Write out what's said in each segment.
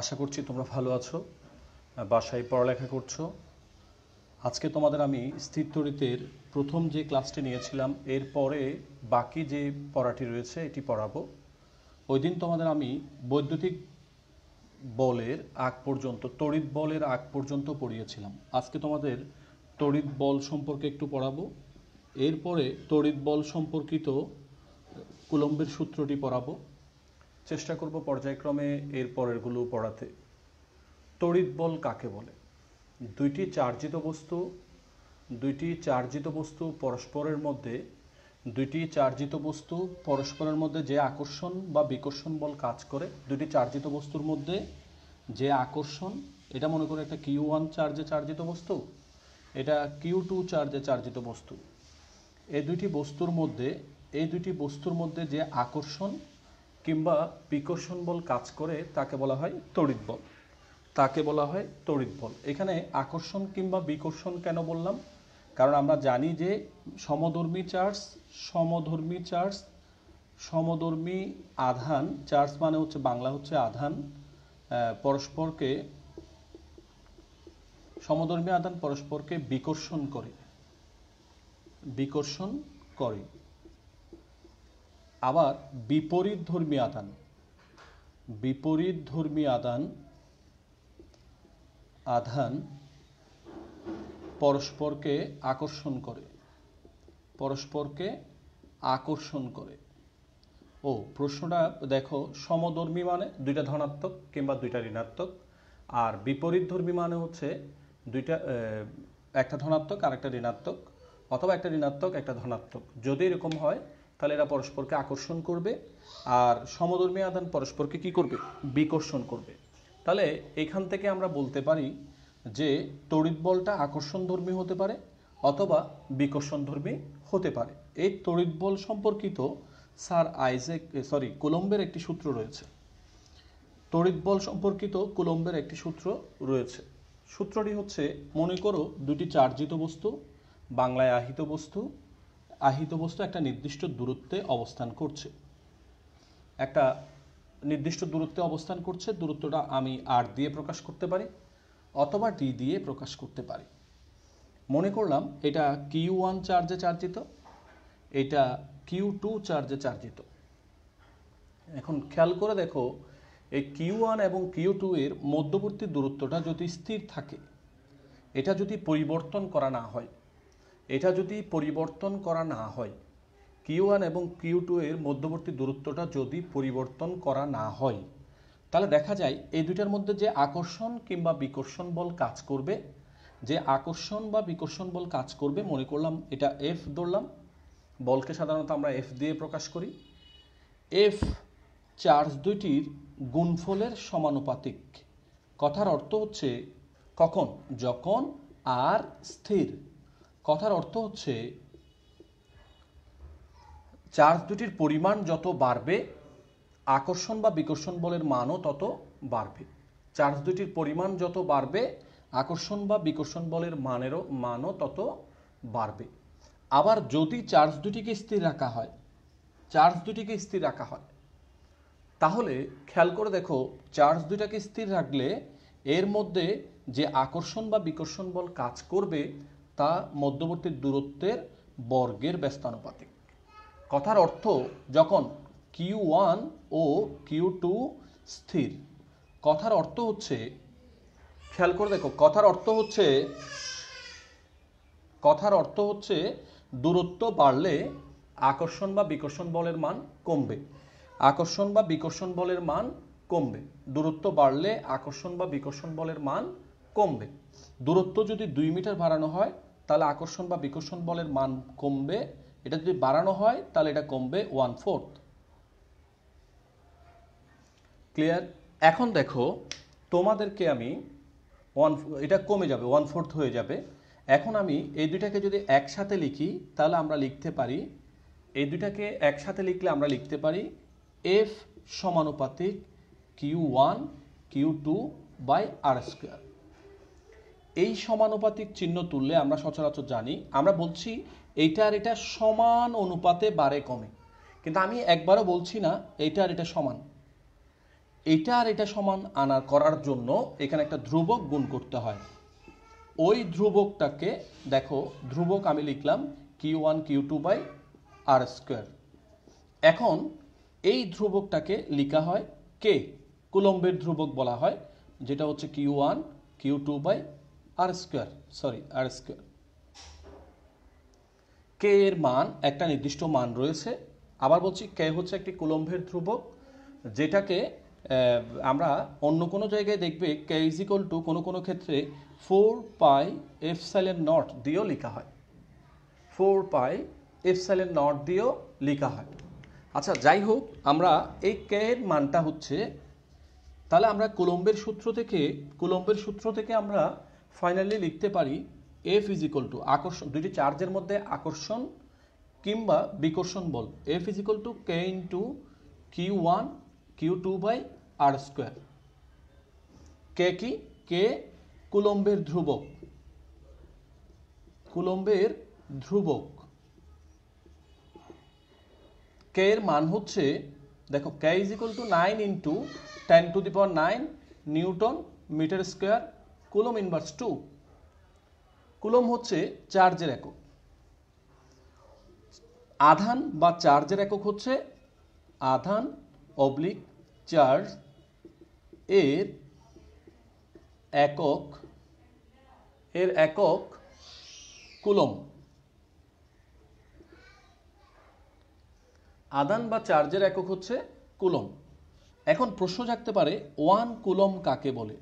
আশা করছি তোমরা ভালো আছো বাসায় পড়ালেখা করছো আজকে তোমাদের আমি স্থির তরিতের প্রথম যে ক্লাসটি নিয়েছিলাম এর পরে বাকি যে পড়াটি রয়েছে এটি পড়াবো ওই দিন তোমাদের আমি বৈদ্যুতিক বলের আগ পর্যন্ত তড়িৎ বলের আগ পর্যন্ত পড়িয়েছিলাম আজকে তোমাদের তড়িৎ বল সম্পর্কে একটু পড়াবো এরপরে তড়িৎ বল সম্পর্কিত কুলম্বের সূত্রটি পড়াবো চেষ্টা করব পর্যায়ক্রমে এর পরেরগুলো পড়াতে তড়িৎ বল কাকে বলে দুইটি চার্জিত বস্তু দুইটি চার্জিত বস্তু পরস্পরের মধ্যে দুইটি চার্জিত বস্তু পরস্পরের মধ্যে যে আকর্ষণ বা বিকর্ষণ বল কাজ করে দুইটি চার্জিত বস্তুর মধ্যে যে আকর্ষণ এটা মনে করে একটা কিউ ওয়ান চার্জে চার্জিত বস্তু এটা কিউ টু চার্জে চার্জিত বস্তু এই দুইটি বস্তুর মধ্যে এই দুইটি বস্তুর মধ্যে যে আকর্ষণ কিংবা বিকর্ষণ বল কাজ করে তাকে বলা হয় তড়িৎ বল তাকে বলা হয় তড়িৎ বল এখানে আকর্ষণ কিংবা বিকর্ষণ কেন বললাম কারণ আমরা জানি যে সমধর্মী চার্জ সমধর্মী চার্জ সমধর্মী আধান চার্জ মানে হচ্ছে বাংলা হচ্ছে আধান পরস্পরকে সমধর্মী আধান পরস্পরকে বিকর্ষণ করে বিকর্ষণ করে আবার বিপরীত ধর্মী আদান বিপরীত ধর্মী আদান আধান পরস্পরকে আকর্ষণ করে পরস্পরকে আকর্ষণ করে ও প্রশ্নটা দেখো সমধর্মী মানে দুইটা ধনাত্মক কিংবা দুইটা ঋণাত্মক আর বিপরীত ধর্মী মানে হচ্ছে দুইটা একটা ধনাত্মক আর একটা ঋণাত্মক অথবা একটা ঋণাত্মক একটা ধনাত্মক যদি এরকম হয় তাহলে এরা পরস্পরকে আকর্ষণ করবে আর সমধর্মী আদান পরস্পরকে কি করবে বিকর্ষণ করবে তাহলে এখান থেকে আমরা বলতে পারি যে তড়িৎ বলটা আকর্ষণধর্মী হতে পারে অথবা বিকর্ষণধর্মী হতে পারে এই তড়িৎ বল সম্পর্কিত স্যার আইজেক সরি কুলম্বের একটি সূত্র রয়েছে তড়িৎ বল সম্পর্কিত কুলম্বের একটি সূত্র রয়েছে সূত্রটি হচ্ছে মনে করো দুটি চার্জিত বস্তু বাংলায় আহিত বস্তু আহিত বস্তু একটা নির্দিষ্ট দূরত্বে অবস্থান করছে একটা নির্দিষ্ট দূরত্বে অবস্থান করছে দূরত্বটা আমি আর দিয়ে প্রকাশ করতে পারি অথবা ডি দিয়ে প্রকাশ করতে পারি মনে করলাম এটা কিউ ওয়ান চার্জে চার্জিত এটা কিউ টু চার্জে চার্জিত এখন খেয়াল করে দেখো এই কিউ ওয়ান এবং কিউ টু এর মধ্যবর্তী দূরত্বটা যদি স্থির থাকে এটা যদি পরিবর্তন করা না হয় এটা যদি পরিবর্তন করা না হয় কিউ ওয়ান এবং কিউ টু এর মধ্যবর্তী দূরত্বটা যদি পরিবর্তন করা না হয় তাহলে দেখা যায় এই দুইটার মধ্যে যে আকর্ষণ কিংবা বিকর্ষণ বল কাজ করবে যে আকর্ষণ বা বিকর্ষণ বল কাজ করবে মনে করলাম এটা এফ ধরলাম বলকে সাধারণত আমরা এফ দিয়ে প্রকাশ করি এফ চার্জ দুইটির গুণফলের সমানুপাতিক কথার অর্থ হচ্ছে কখন যখন আর স্থির কথার অর্থ হচ্ছে চার্জ দুটির পরিমাণ যত বাড়বে আকর্ষণ বা বিকর্ষণ বলের মানও তত বাড়বে চার্জ দুটির পরিমাণ যত বাড়বে আকর্ষণ বা বিকর্ষণ বলের মানেরও মানও তত বাড়বে আবার যদি চার্জ দুটিকে স্থির রাখা হয় চার্জ দুটিকে স্থির রাখা হয় তাহলে খেয়াল করে দেখো চার্জ দুটাকে স্থির রাখলে এর মধ্যে যে আকর্ষণ বা বিকর্ষণ বল কাজ করবে তা মধ্যবর্তী দূরত্বের বর্গের ব্যস্তানুপাতিক কথার অর্থ যখন কিউ ওয়ান ও কিউ টু স্থির কথার অর্থ হচ্ছে খেয়াল করে দেখো কথার অর্থ হচ্ছে কথার অর্থ হচ্ছে দূরত্ব বাড়লে আকর্ষণ বা বিকর্ষণ বলের মান কমবে আকর্ষণ বা বিকর্ষণ বলের মান কমবে দূরত্ব বাড়লে আকর্ষণ বা বিকর্ষণ বলের মান কমবে দূরত্ব যদি দুই মিটার বাড়ানো হয় তাহলে আকর্ষণ বা বিকর্ষণ বলের মান কমবে এটা যদি বাড়ানো হয় তাহলে এটা কমবে ওয়ান ফোর্থ ক্লিয়ার এখন দেখো তোমাদেরকে আমি ওয়ান এটা কমে যাবে ওয়ান ফোর্থ হয়ে যাবে এখন আমি এই দুইটাকে যদি একসাথে লিখি তাহলে আমরা লিখতে পারি এই দুইটাকে একসাথে লিখলে আমরা লিখতে পারি এফ সমানুপাতিক Q one Q two by R square এই সমানুপাতিক চিহ্ন তুললে আমরা সচরাচর জানি আমরা বলছি এইটা আর এটা সমান অনুপাতে বাড়ে কমে কিন্তু আমি একবারও বলছি না এইটা আর এটা সমান এটা আর এটা সমান আনার করার জন্য এখানে একটা ধ্রুবক গুণ করতে হয় ওই ধ্রুবকটাকে দেখো ধ্রুবক আমি লিখলাম Q one Q two by R square এখন এই ধ্রুবকটাকে লিখা হয় কে কুলম্বের ধ্রুবক বলা হয় যেটা হচ্ছে Q one Q two by R square sorry R square কে এর মান একটা নির্দিষ্ট মান রয়েছে আবার বলছি কে হচ্ছে একটি কুলম্ভের ধ্রুবক যেটাকে আমরা অন্য কোনো জায়গায় দেখবে কে ইজ ইকুয়াল টু কোনো কোনো ক্ষেত্রে four pi epsilon naught দিয়েও লেখা হয় four pi epsilon naught দিয়েও লেখা হয় আচ্ছা যাই হোক আমরা এই কে এর মানটা হচ্ছে তাহলে আমরা কুলম্বের সূত্র থেকে কুলম্বের সূত্র থেকে আমরা ফাইনালি লিখতে পারি এফ ইজ ইকল টু আকর্ষণ দুইটি চার্জের মধ্যে আকর্ষণ কিংবা বিকর্ষণ বল F is equal to K into Q one Q two by R square K কি কে কুলম্বের ধ্রুবক কুলম্বের ধ্রুবক কে এর মান হচ্ছে দেখো K is equal to nine into ten to the power nine newton metre square coulomb inverse two coulomb হচ্ছে চার্জের একক আধান বা চার্জের একক হচ্ছে আধান অবলিক চার্জ এর একক এর একক কুলম আদান বা চার্জের একক হচ্ছে কুলম এখন প্রশ্ন জাগতে পারে ওয়ান কুলম কাকে বলে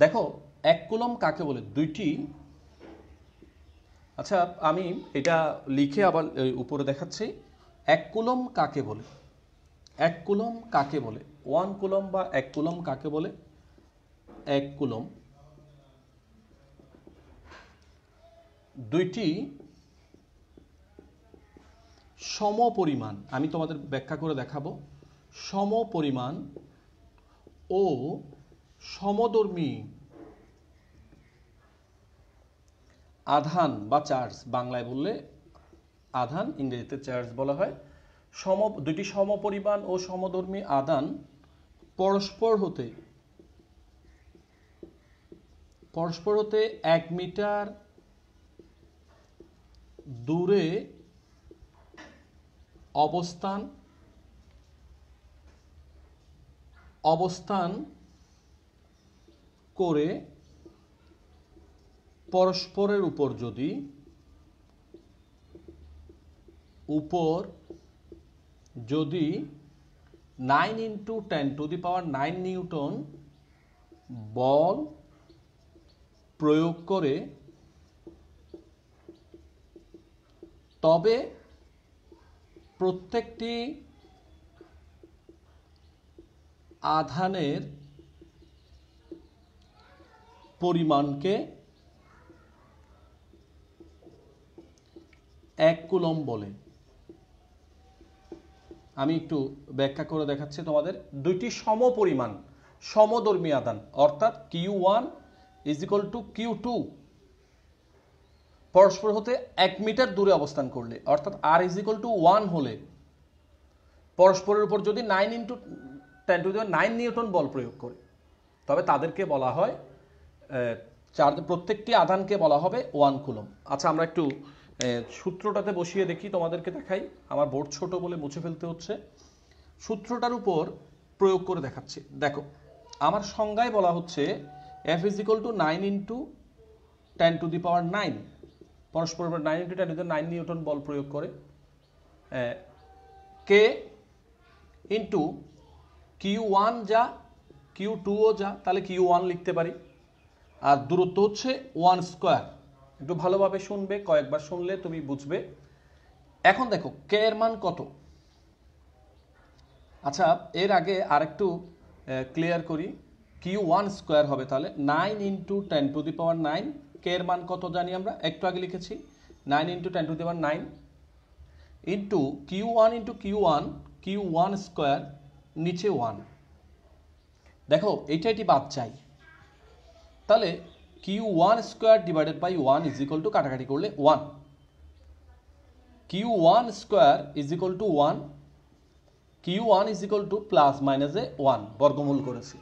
দেখো এক কুলম কাকে বলে দুইটি আচ্ছা আমি এটা লিখে আবার উপরে দেখাচ্ছি এক কুলম কাকে বলে এক কুলম কাকে বলে ওয়ান কুলম বা এক কুলম কাকে বলে এক কুলম দুইটি পরিমাণ আমি তোমাদের ব্যাখ্যা করে দেখাবো সমপরিমাণ ও সমধর্মী আধান বা চার্জ বাংলায় বললে আধান ইংরেজিতে চার্জ বলা হয় সম দুটি সমপরিমাণ ও সমধর্মী আধান পরস্পর হতে পরস্পর হতে এক মিটার দূরে অবস্থান অবস্থান করে পরস্পরের উপর যদি উপর যদি nine into ten to the power nine newton বল প্রয়োগ করে তবে প্রত্যেকটি আধানের পরিমাণকে এক কুলম বলে আমি একটু ব্যাখ্যা করে দেখাচ্ছি তোমাদের দুইটি সম পরিমাণ সমধর্মী আদান অর্থাৎ Q one is equal to Q two পরস্পর হতে এক মিটার দূরে অবস্থান করলে অর্থাৎ R is equal to one হলে পরস্পরের উপর যদি nine into ten to nine newton বল প্রয়োগ করে তবে তাদেরকে বলা হয় চার্জ প্রত্যেকটি আধানকে বলা হবে ওয়ান কুলম আচ্ছা আমরা একটু সূত্রটাতে বসিয়ে দেখি তোমাদেরকে দেখাই আমার বোর্ড ছোট বলে মুছে ফেলতে হচ্ছে সূত্রটার উপর প্রয়োগ করে দেখাচ্ছি দেখো আমার সংজ্ঞায় বলা হচ্ছে F is equal to nine into ten to the power nine পরস্পর nine into ten into nine newton বল প্রয়োগ করে কে ইন্টু কিউ ওয়ান যা কিউ টুও যা তাহলে কিউ ওয়ান লিখতে পারি আর দূরত্ব হচ্ছে ওয়ান স্কোয়ার একটু ভালোভাবে শুনবে কয়েকবার শুনলে তুমি বুঝবে এখন দেখো কে এর মান কত আচ্ছা এর আগে আরেকটু ক্লিয়ার করি কিউ ওয়ান স্কোয়ার হবে তাহলে nine into ten to the power nine K এর মান কত জানি আমরা একটু আগে লিখেছি nine into ten to the power nine into Q one into Q one Q one square নিচে ওয়ান দেখো এইটা এটি বাদ চাই তাহলে Q one square divided by one is equal to কাটাকাটি করলে one Q one square is equal to one Q one is equal to plus minus A one বর্গমূল করেছি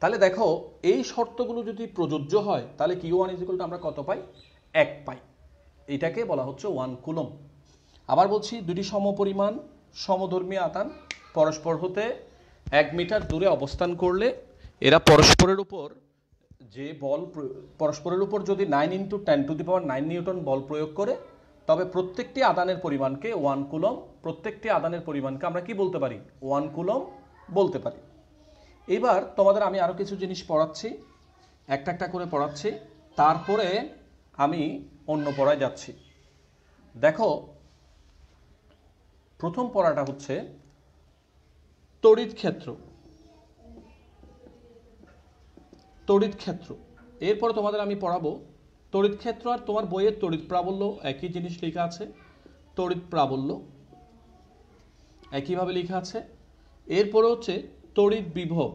তাহলে দেখো এই শর্তগুলো যদি প্রযোজ্য হয় তাহলে Q one is equal to আমরা কত পাই এক পাই এটাকে বলা হচ্ছে ওয়ান কুলম আবার বলছি দুটি সমপরিমাণ সমধর্মী আতান পরস্পর হতে এক মিটার দূরে অবস্থান করলে এরা পরস্পরের উপর যে বল পরস্পরের উপর যদি nine into ten to the power nine newton বল প্রয়োগ করে তবে প্রত্যেকটি আদানের পরিমাণকে ওয়ান কুলম প্রত্যেকটি আদানের পরিমাণকে আমরা কি বলতে পারি ওয়ান কুলম বলতে পারি এবার তোমাদের আমি আরও কিছু জিনিস পড়াচ্ছি একটা একটা করে পড়াচ্ছি তারপরে আমি অন্য পড়ায় যাচ্ছি দেখো প্রথম পড়াটা হচ্ছে তড়িৎ ক্ষেত্র তড়িৎ ক্ষেত্র এরপর তোমাদের আমি পড়াবো তড়িৎ ক্ষেত্র আর তোমার বইয়ের তড়িৎ প্রাবল্য একই জিনিস লেখা আছে তড়িৎ প্রাবল্য একইভাবে লেখা আছে এরপরে হচ্ছে তড়িৎ বিভব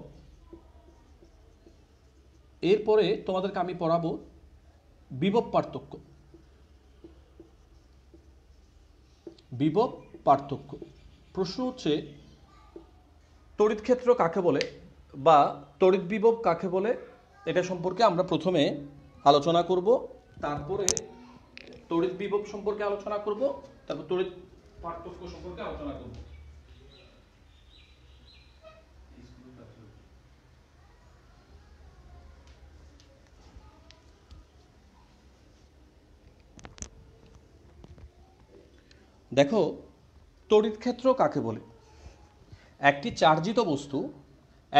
এরপরে তোমাদেরকে আমি পড়াবো বিভব পার্থক্য বিভব পার্থক্য প্রশ্ন হচ্ছে তড়িৎ ক্ষেত্র কাকে বলে বা তড়িৎ বিভব কাকে বলে এটা সম্পর্কে আমরা প্রথমে আলোচনা করব তারপরে তড়িৎ বিভব সম্পর্কে আলোচনা করব তারপর তড়িৎ পার্থক্য সম্পর্কে আলোচনা করব দেখো তড়িৎ ক্ষেত্র কাকে বলে একটি চার্জিত বস্তু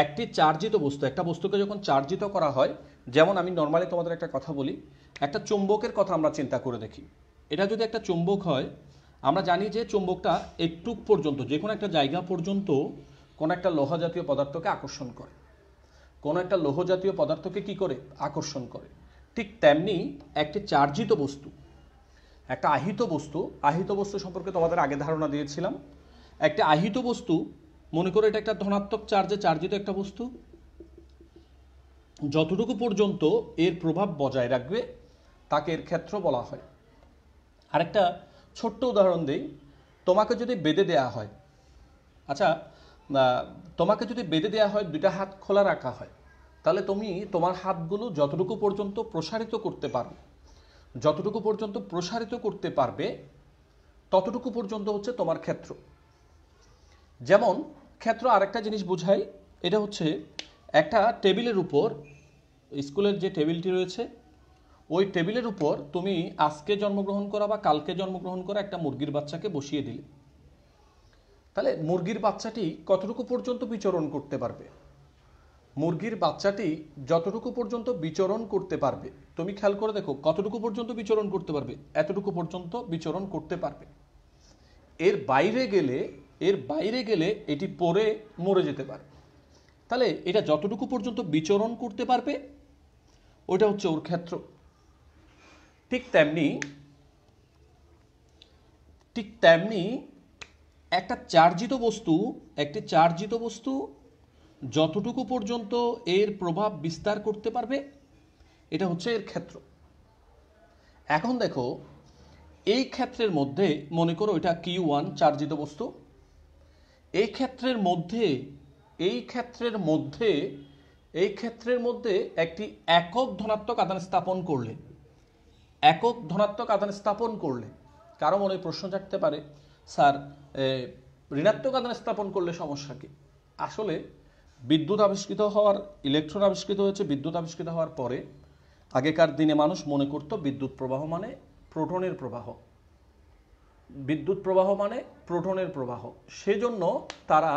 একটি চার্জিত বস্তু একটা বস্তুকে যখন চার্জিত করা হয় যেমন আমি নর্মালি তোমাদের একটা কথা বলি একটা চুম্বকের কথা আমরা চিন্তা করে দেখি এটা যদি একটা চুম্বক হয় আমরা জানি যে চুম্বকটা একটু পর্যন্ত যে কোনো একটা জায়গা পর্যন্ত কোনো একটা লোহা জাতীয় পদার্থকে আকর্ষণ করে কোনো একটা লোহ জাতীয় পদার্থকে কি করে আকর্ষণ করে ঠিক তেমনি একটি চার্জিত বস্তু একটা আহিত বস্তু আহিত বস্তু সম্পর্কে তোমাদের আগে ধারণা দিয়েছিলাম একটি আহিত বস্তু মনে করো এটা একটা ধনাত্মক চার্জে চার্জিত একটা বস্তু যতটুকু পর্যন্ত এর প্রভাব বজায় রাখবে তাকে এর ক্ষেত্র বলা হয় আরেকটা ছোট্ট উদাহরণ দিই তোমাকে যদি বেঁধে দেয়া হয় আচ্ছা তোমাকে যদি বেঁধে দেয়া হয় দুইটা হাত খোলা রাখা হয় তাহলে তুমি তোমার হাতগুলো যতটুকু পর্যন্ত প্রসারিত করতে পারো যতটুকু পর্যন্ত প্রসারিত করতে পারবে ততটুকু পর্যন্ত হচ্ছে তোমার ক্ষেত্র যেমন ক্ষেত্র আরেকটা জিনিস বোঝাই এটা হচ্ছে একটা টেবিলের উপর স্কুলের যে টেবিলটি রয়েছে ওই টেবিলের উপর তুমি আজকে জন্মগ্রহণ করা বা কালকে জন্মগ্রহণ করা একটা মুরগির বাচ্চাকে বসিয়ে দিলে তাহলে মুরগির বাচ্চাটি কতটুকু পর্যন্ত বিচরণ করতে পারবে মুরগির বাচ্চাটি যতটুকু পর্যন্ত বিচরণ করতে পারবে তুমি খেয়াল করে দেখো কতটুকু পর্যন্ত বিচরণ করতে পারবে এতটুকু পর্যন্ত বিচরণ করতে পারবে এর বাইরে গেলে এর বাইরে গেলে এটি পরে মরে যেতে পারে তাহলে এটা যতটুকু পর্যন্ত বিচরণ করতে পারবে ওটা হচ্ছে ওর ক্ষেত্র ঠিক তেমনি ঠিক তেমনি একটা চার্জিত বস্তু একটি চার্জিত বস্তু যতটুকু পর্যন্ত এর প্রভাব বিস্তার করতে পারবে এটা হচ্ছে এর ক্ষেত্র এখন দেখো এই ক্ষেত্রের মধ্যে মনে করো এটা কিউ ওয়ান চার্জিত বস্তু এই ক্ষেত্রের মধ্যে এই ক্ষেত্রের মধ্যে এই ক্ষেত্রের মধ্যে একটি একক ধনাত্মক আদান স্থাপন করলে একক ধনাত্মক আদান স্থাপন করলে কারো মনে প্রশ্ন থাকতে পারে স্যার ঋণাত্মক আদান স্থাপন করলে সমস্যা কী আসলে বিদ্যুৎ আবিষ্কৃত হওয়ার ইলেকট্রন আবিষ্কৃত হয়েছে বিদ্যুৎ আবিষ্কৃত হওয়ার পরে আগেকার দিনে মানুষ মনে করত বিদ্যুৎ প্রবাহ মানে প্রোটনের প্রবাহ বিদ্যুৎ প্রবাহ মানে প্রোটনের প্রবাহ সেজন্য তারা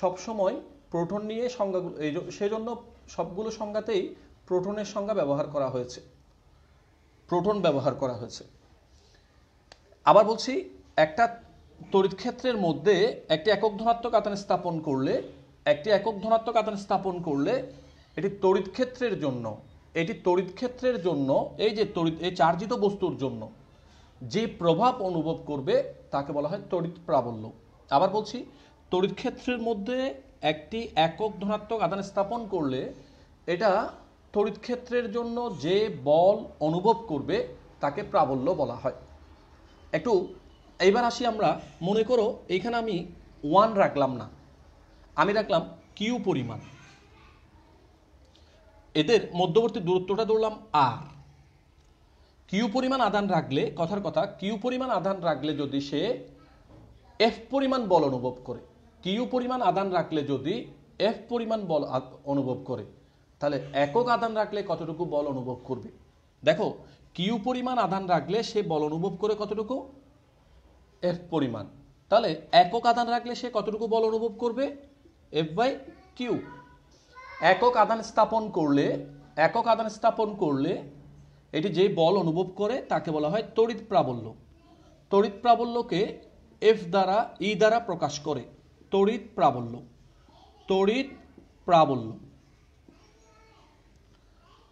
সবসময় প্রোটন নিয়ে সংজ্ঞা এই সেজন্য সবগুলো সংজ্ঞাতেই প্রোটনের সংজ্ঞা ব্যবহার করা হয়েছে প্রোটন ব্যবহার করা হয়েছে আবার বলছি একটা তড়িৎ ক্ষেত্রের মধ্যে একটি একক ধনাত্মক আতান স্থাপন করলে একটি একক ধনাত্মক আতন স্থাপন করলে এটি তড়িৎ ক্ষেত্রের জন্য এটি তড়িৎক্ষেত্রের জন্য এই যে তড়িৎ এই চার্জিত বস্তুর জন্য যে প্রভাব অনুভব করবে তাকে বলা হয় তড়িৎ প্রাবল্য আবার বলছি তড়িৎ ক্ষেত্রের মধ্যে একটি একক ধনাত্মক আদান স্থাপন করলে এটা তড়িৎ ক্ষেত্রের জন্য যে বল অনুভব করবে তাকে প্রাবল্য বলা হয় একটু এইবার আসি আমরা মনে করো এখানে আমি ওয়ান রাখলাম না আমি রাখলাম কিউ পরিমাণ এদের মধ্যবর্তী দূরত্বটা ধরলাম আর কিউ পরিমাণ আদান রাখলে কথার কথা কিউ পরিমাণ আদান রাখলে যদি সে এফ পরিমাণ বল অনুভব করে কিউ পরিমাণ আদান রাখলে যদি এফ পরিমাণ বল অনুভব করে তাহলে একক আদান রাখলে কতটুকু বল অনুভব করবে দেখো কিউ পরিমাণ আদান রাখলে সে বল অনুভব করে কতটুকু এফ পরিমাণ তাহলে একক আদান রাখলে সে কতটুকু বল অনুভব করবে এফ বাই কিউ একক আদান স্থাপন করলে একক আদান স্থাপন করলে এটি যে বল অনুভব করে তাকে বলা হয় তড়িৎ প্রাবল্য তড়িৎ প্রাবল্যকে এফ দ্বারা ই দ্বারা প্রকাশ করে তড়িৎ প্রাবল্য তড়িৎ প্রাবল্য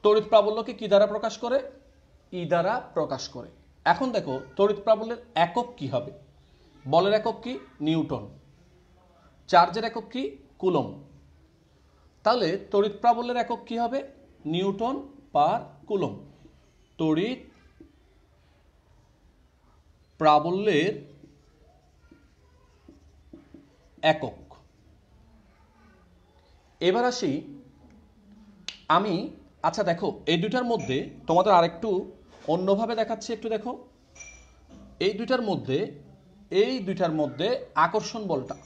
তড়িৎ প্রাবল্যকে কি দ্বারা প্রকাশ করে ই দ্বারা প্রকাশ করে এখন দেখো তড়িৎ প্রাবল্যের একক কি হবে বলের একক কি নিউটন চার্জের একক কি কুলম তাহলে তড়িৎ প্রাবল্যের একক কি হবে নিউটন পার কুলম তড়িৎ প্রাবল্যের একক এবার আসি আমি আচ্ছা দেখো এই দুইটার মধ্যে তোমাদের আরেকটু অন্যভাবে দেখাচ্ছি একটু দেখো এই দুইটার মধ্যে এই দুইটার মধ্যে আকর্ষণ বলটা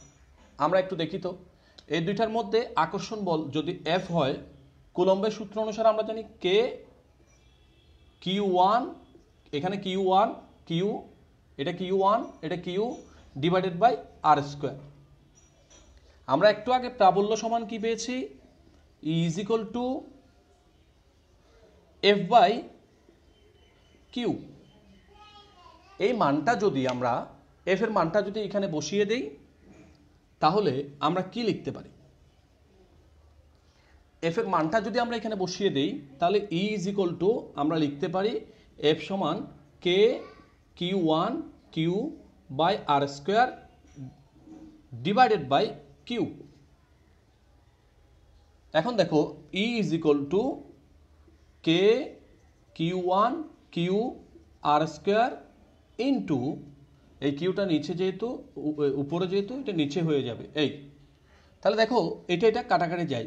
আমরা একটু দেখি তো এই দুইটার মধ্যে আকর্ষণ বল যদি এফ হয় কুলম্বের সূত্র অনুসারে আমরা জানি কে কিউ ওয়ান এখানে কিউ ওয়ান কিউ এটা কিউ ওয়ান এটা Q divided by R square আমরা একটু আগে প্রাবল্য সমান কি পেয়েছি is equal to F by Q এই মানটা যদি আমরা এফ এর মানটা যদি এখানে বসিয়ে দেই তাহলে আমরা কি লিখতে পারি এফ এর মানটা যদি আমরা এখানে বসিয়ে দেই তাহলে ই ইজ ইকল টু আমরা লিখতে পারি এফ সমান K Q one Q by R square divided by Q এখন দেখো E is equal to K Q one Q R square into এই কিউটা নিচে যেহেতু উপরে যেহেতু এটা নিচে হয়ে যাবে এই তাহলে দেখো এটা এটা কাটাকাটি যায়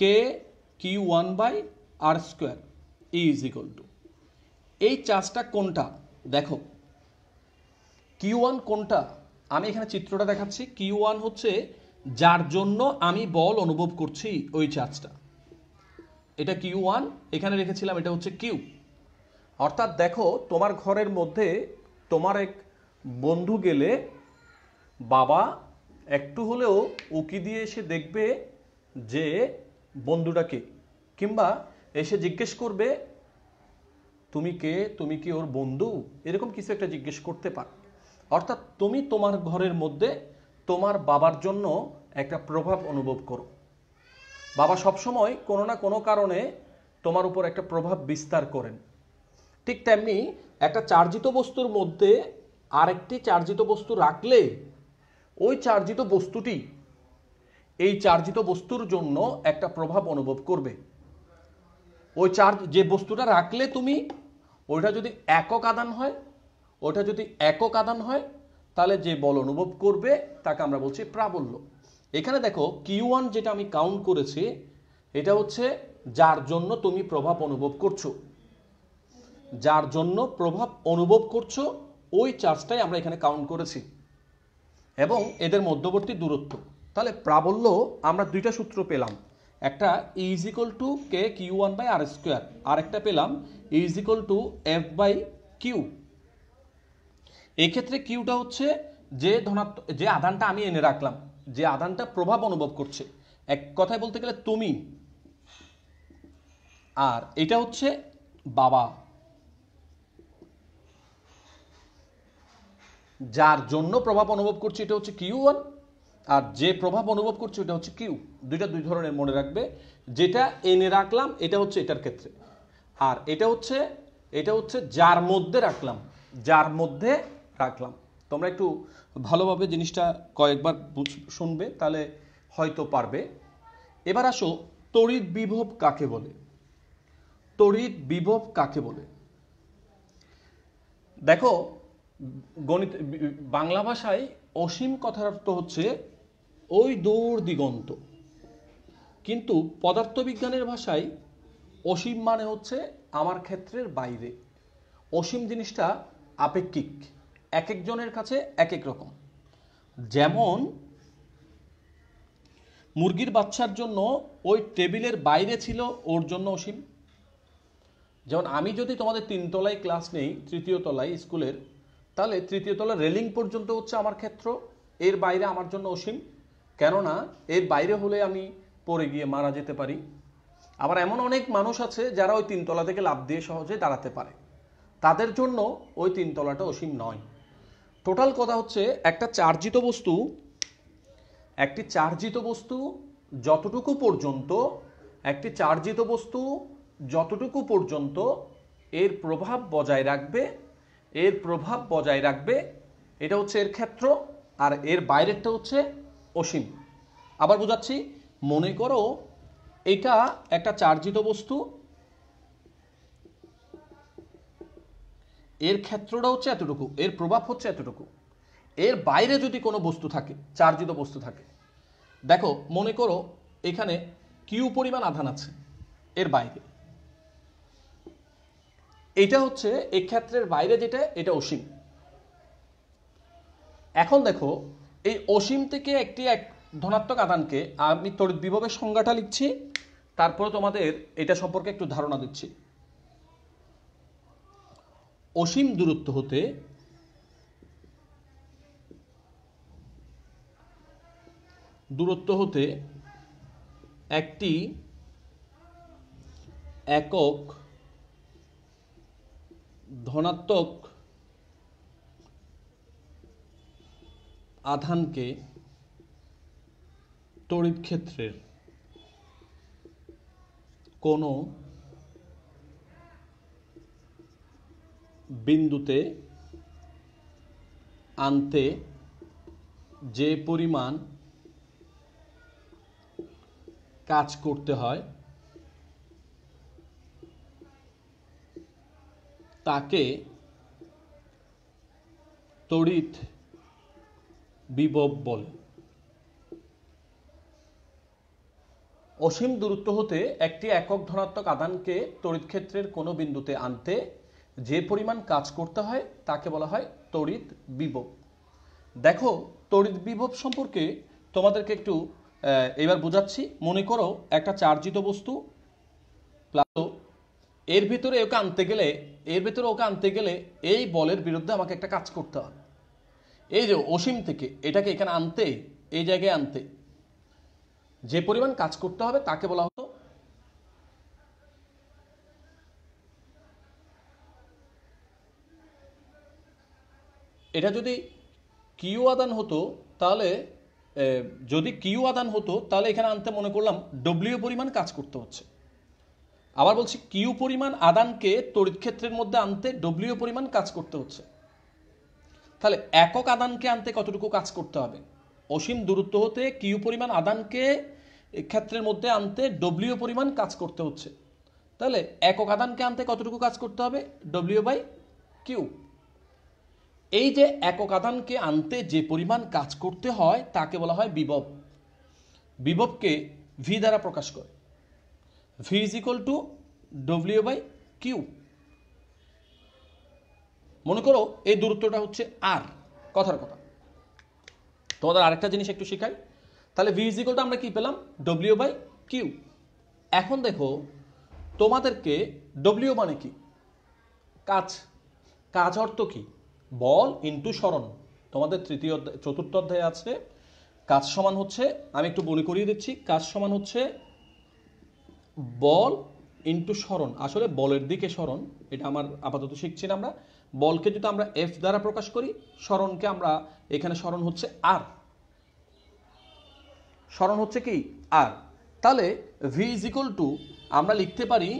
K Q one by R square E is equal to এই চার্জটা কোনটা দেখো কিউ ওয়ান কোনটা আমি এখানে চিত্রটা দেখাচ্ছি কিউ ওয়ান হচ্ছে যার জন্য আমি বল অনুভব করছি ওই চার্জটা এটা কিউ ওয়ান এখানে রেখেছিলাম এটা হচ্ছে কিউ অর্থাৎ দেখো তোমার ঘরের মধ্যে তোমার এক বন্ধু গেলে বাবা একটু হলেও উকি দিয়ে এসে দেখবে যে বন্ধুটা কে কিংবা এসে জিজ্ঞেস করবে তুমি কে তুমি কি ওর বন্ধু এরকম কিছু একটা জিজ্ঞেস করতে পারো অর্থাৎ তুমি তোমার ঘরের মধ্যে তোমার বাবার জন্য একটা প্রভাব অনুভব করো বাবা সবসময় কোনো না কোনো কারণে তোমার উপর একটা প্রভাব বিস্তার করেন ঠিক তেমনি একটা চার্জিত বস্তুর মধ্যে আরেকটি চার্জিত বস্তু রাখলে ওই চার্জিত বস্তুটি এই চার্জিত বস্তুর জন্য একটা প্রভাব অনুভব করবে ওই চার্জ যে বস্তুটা রাখলে তুমি ওইটা যদি একক আদান হয় ওটা যদি একক আদান হয় তাহলে যে বল অনুভব করবে তাকে আমরা বলছি প্রাবল্য এখানে দেখো কিউ ওয়ান যেটা আমি কাউন্ট করেছি এটা হচ্ছে যার জন্য তুমি প্রভাব অনুভব করছো যার জন্য প্রভাব অনুভব করছো ওই চার্জটাই আমরা এখানে কাউন্ট করেছি এবং এদের মধ্যবর্তী দূরত্ব তাহলে প্রাবল্য আমরা দুইটা সূত্র পেলাম একটা is equal to K Q one by R square আর একটা পেলাম is equal to F by Q এক্ষেত্রে কিউটা হচ্ছে যে ধনাত্মক যে আদানটা আমি এনে রাখলাম যে আদানটা প্রভাব অনুভব করছে এক কথায় বলতে গেলে তুমি আর এটা হচ্ছে বাবা যার জন্য প্রভাব অনুভব করছে এটা হচ্ছে কিউ ওয়ান আর যে প্রভাব অনুভব করছে ওটা হচ্ছে কিউ দুইটা দুই ধরনের মনে রাখবে যেটা এনে রাখলাম এটা হচ্ছে এটার ক্ষেত্রে আর এটা হচ্ছে এটা হচ্ছে যার মধ্যে রাখলাম যার মধ্যে রাখলাম তোমরা একটু ভালোভাবে জিনিসটা কয়েকবার শুনবে তাহলে হয়তো পারবে এবার আসো তড়িৎ বিভব কাকে বলে তড়িৎ বিভব কাকে বলে দেখো গণিত বাংলা ভাষায় অসীম কথার অর্থ হচ্ছে ওই দূর দিগন্ত কিন্তু পদার্থবিজ্ঞানের ভাষায় অসীম মানে হচ্ছে আমার ক্ষেত্রের বাইরে অসীম জিনিসটা আপেক্ষিক এক একজনের কাছে এক এক রকম যেমন মুরগির বাচ্চার জন্য ওই টেবিলের বাইরে ছিল ওর জন্য অসীম যেমন আমি যদি তোমাদের তিনতলায় ক্লাস নেই তৃতীয় তলায় স্কুলের তাহলে তৃতীয় তলা রেলিং পর্যন্ত হচ্ছে আমার ক্ষেত্র এর বাইরে আমার জন্য অসীম কেননা এর বাইরে হলে আমি পড়ে গিয়ে মারা যেতে পারি আবার এমন অনেক মানুষ আছে যারা ওই তিনতলা থেকে লাভ দিয়ে সহজে দাঁড়াতে পারে তাদের জন্য ওই তিনতলাটা অসীম নয় টোটাল কথা হচ্ছে একটা চার্জিত বস্তু একটি চার্জিত বস্তু যতটুকু পর্যন্ত একটি চার্জিত বস্তু যতটুকু পর্যন্ত এর প্রভাব বজায় রাখবে এর প্রভাব বজায় রাখবে এটা হচ্ছে এর ক্ষেত্র আর এর বাইরেরটা হচ্ছে অসীম আবার বোঝাচ্ছি মনে করো এটা একটা চার্জিত বস্তু এর ক্ষেত্রটা হচ্ছে এতটুকু এর প্রভাব হচ্ছে এতটুকু এর বাইরে যদি কোনো বস্তু থাকে চার্জিত বস্তু থাকে দেখো মনে করো এখানে কিউ পরিমাণ আধান আছে এর বাইরে এটা হচ্ছে এক্ষেত্রের বাইরে যেটা এটা অসীম এখন দেখো এই অসীম থেকে একটি এক ধনাত্মক আদানকে আমি তড়িৎ বিভবের সংজ্ঞাটা লিখছি তারপরে তোমাদের এটা সম্পর্কে একটু ধারণা দিচ্ছি অসীম দূরত্ব হতে দূরত্ব হতে একটি একক ধনাত্মক আধানকে তড়িৎ ক্ষেত্রের কোনো বিন্দুতে আনতে যে পরিমাণ কাজ করতে হয় তাকে তড়িৎ বিভব বল অসীম দূরত্ব হতে একটি একক ধনাত্মক আদানকে তড়িৎ ক্ষেত্রের কোনো বিন্দুতে আনতে যে পরিমাণ কাজ করতে হয় তাকে বলা হয় তড়িৎ বিভব দেখো তড়িৎ বিভব সম্পর্কে তোমাদেরকে একটু এবার বোঝাচ্ছি মনে করো একটা চার্জিত বস্তু প্লাস এর ভিতরে ওকে আনতে গেলে এর ভিতরে ওকে আনতে গেলে এই বলের বিরুদ্ধে আমাকে একটা কাজ করতে হবে এই যে অসীম থেকে এটাকে এখানে আনতে এই জায়গায় আনতে যে পরিমাণ কাজ করতে হবে তাকে বলা হতো এটা যদি কিউ আদান হতো তাহলে যদি কিউ আদান হতো তাহলে এখানে আনতে মনে করলাম ডব্লিউ পরিমাণ কাজ করতে হচ্ছে আবার বলছি কিউ পরিমাণ আদানকে তড়িৎ ক্ষেত্রের মধ্যে আনতে ডব্লিউ পরিমাণ কাজ করতে হচ্ছে তাহলে একক আদানকে আনতে কতটুকু কাজ করতে হবে অসীম দূরত্ব হতে কিউ পরিমাণ আদানকে ক্ষেত্রের মধ্যে আনতে ডব্লিউ পরিমাণ কাজ করতে হচ্ছে তাহলে একক আদানকে আনতে কতটুকু কাজ করতে হবে ডব্লিউ বাই কিউ এই যে একক আদানকে আনতে যে পরিমাণ কাজ করতে হয় তাকে বলা হয় বিভব বিভবকে ভি দ্বারা প্রকাশ করে V is equal to W by Q মনে করো এই দূরত্বটা হচ্ছে আর কথার কথা তোমাদের আরেকটা জিনিস একটু শেখাই তাহলে ভি আমরা কি পেলাম ডব্লিউ বাই কিউ এখন দেখো তোমাদেরকে ডব্লিউ মানে কি কাজ কাজ অর্থ কি বল ইন্টু স্মরণ তোমাদের তৃতীয় চতুর্থ অধ্যায়ে আছে কাজ সমান হচ্ছে আমি একটু বলে করিয়ে দিচ্ছি কাজ সমান হচ্ছে বল ইন্টু স্মরণ আসলে বলের দিকে স্মরণ এটা আমার আপাতত শিখছি না আমরা বলকে যদি আমরা এফ দ্বারা প্রকাশ করি স্মরণকে আমরা এখানে স্মরণ হচ্ছে আর স্মরণ হচ্ছে কি আর তাহলে ভি ইজ ইকুয়াল টু আমরা লিখতে পারি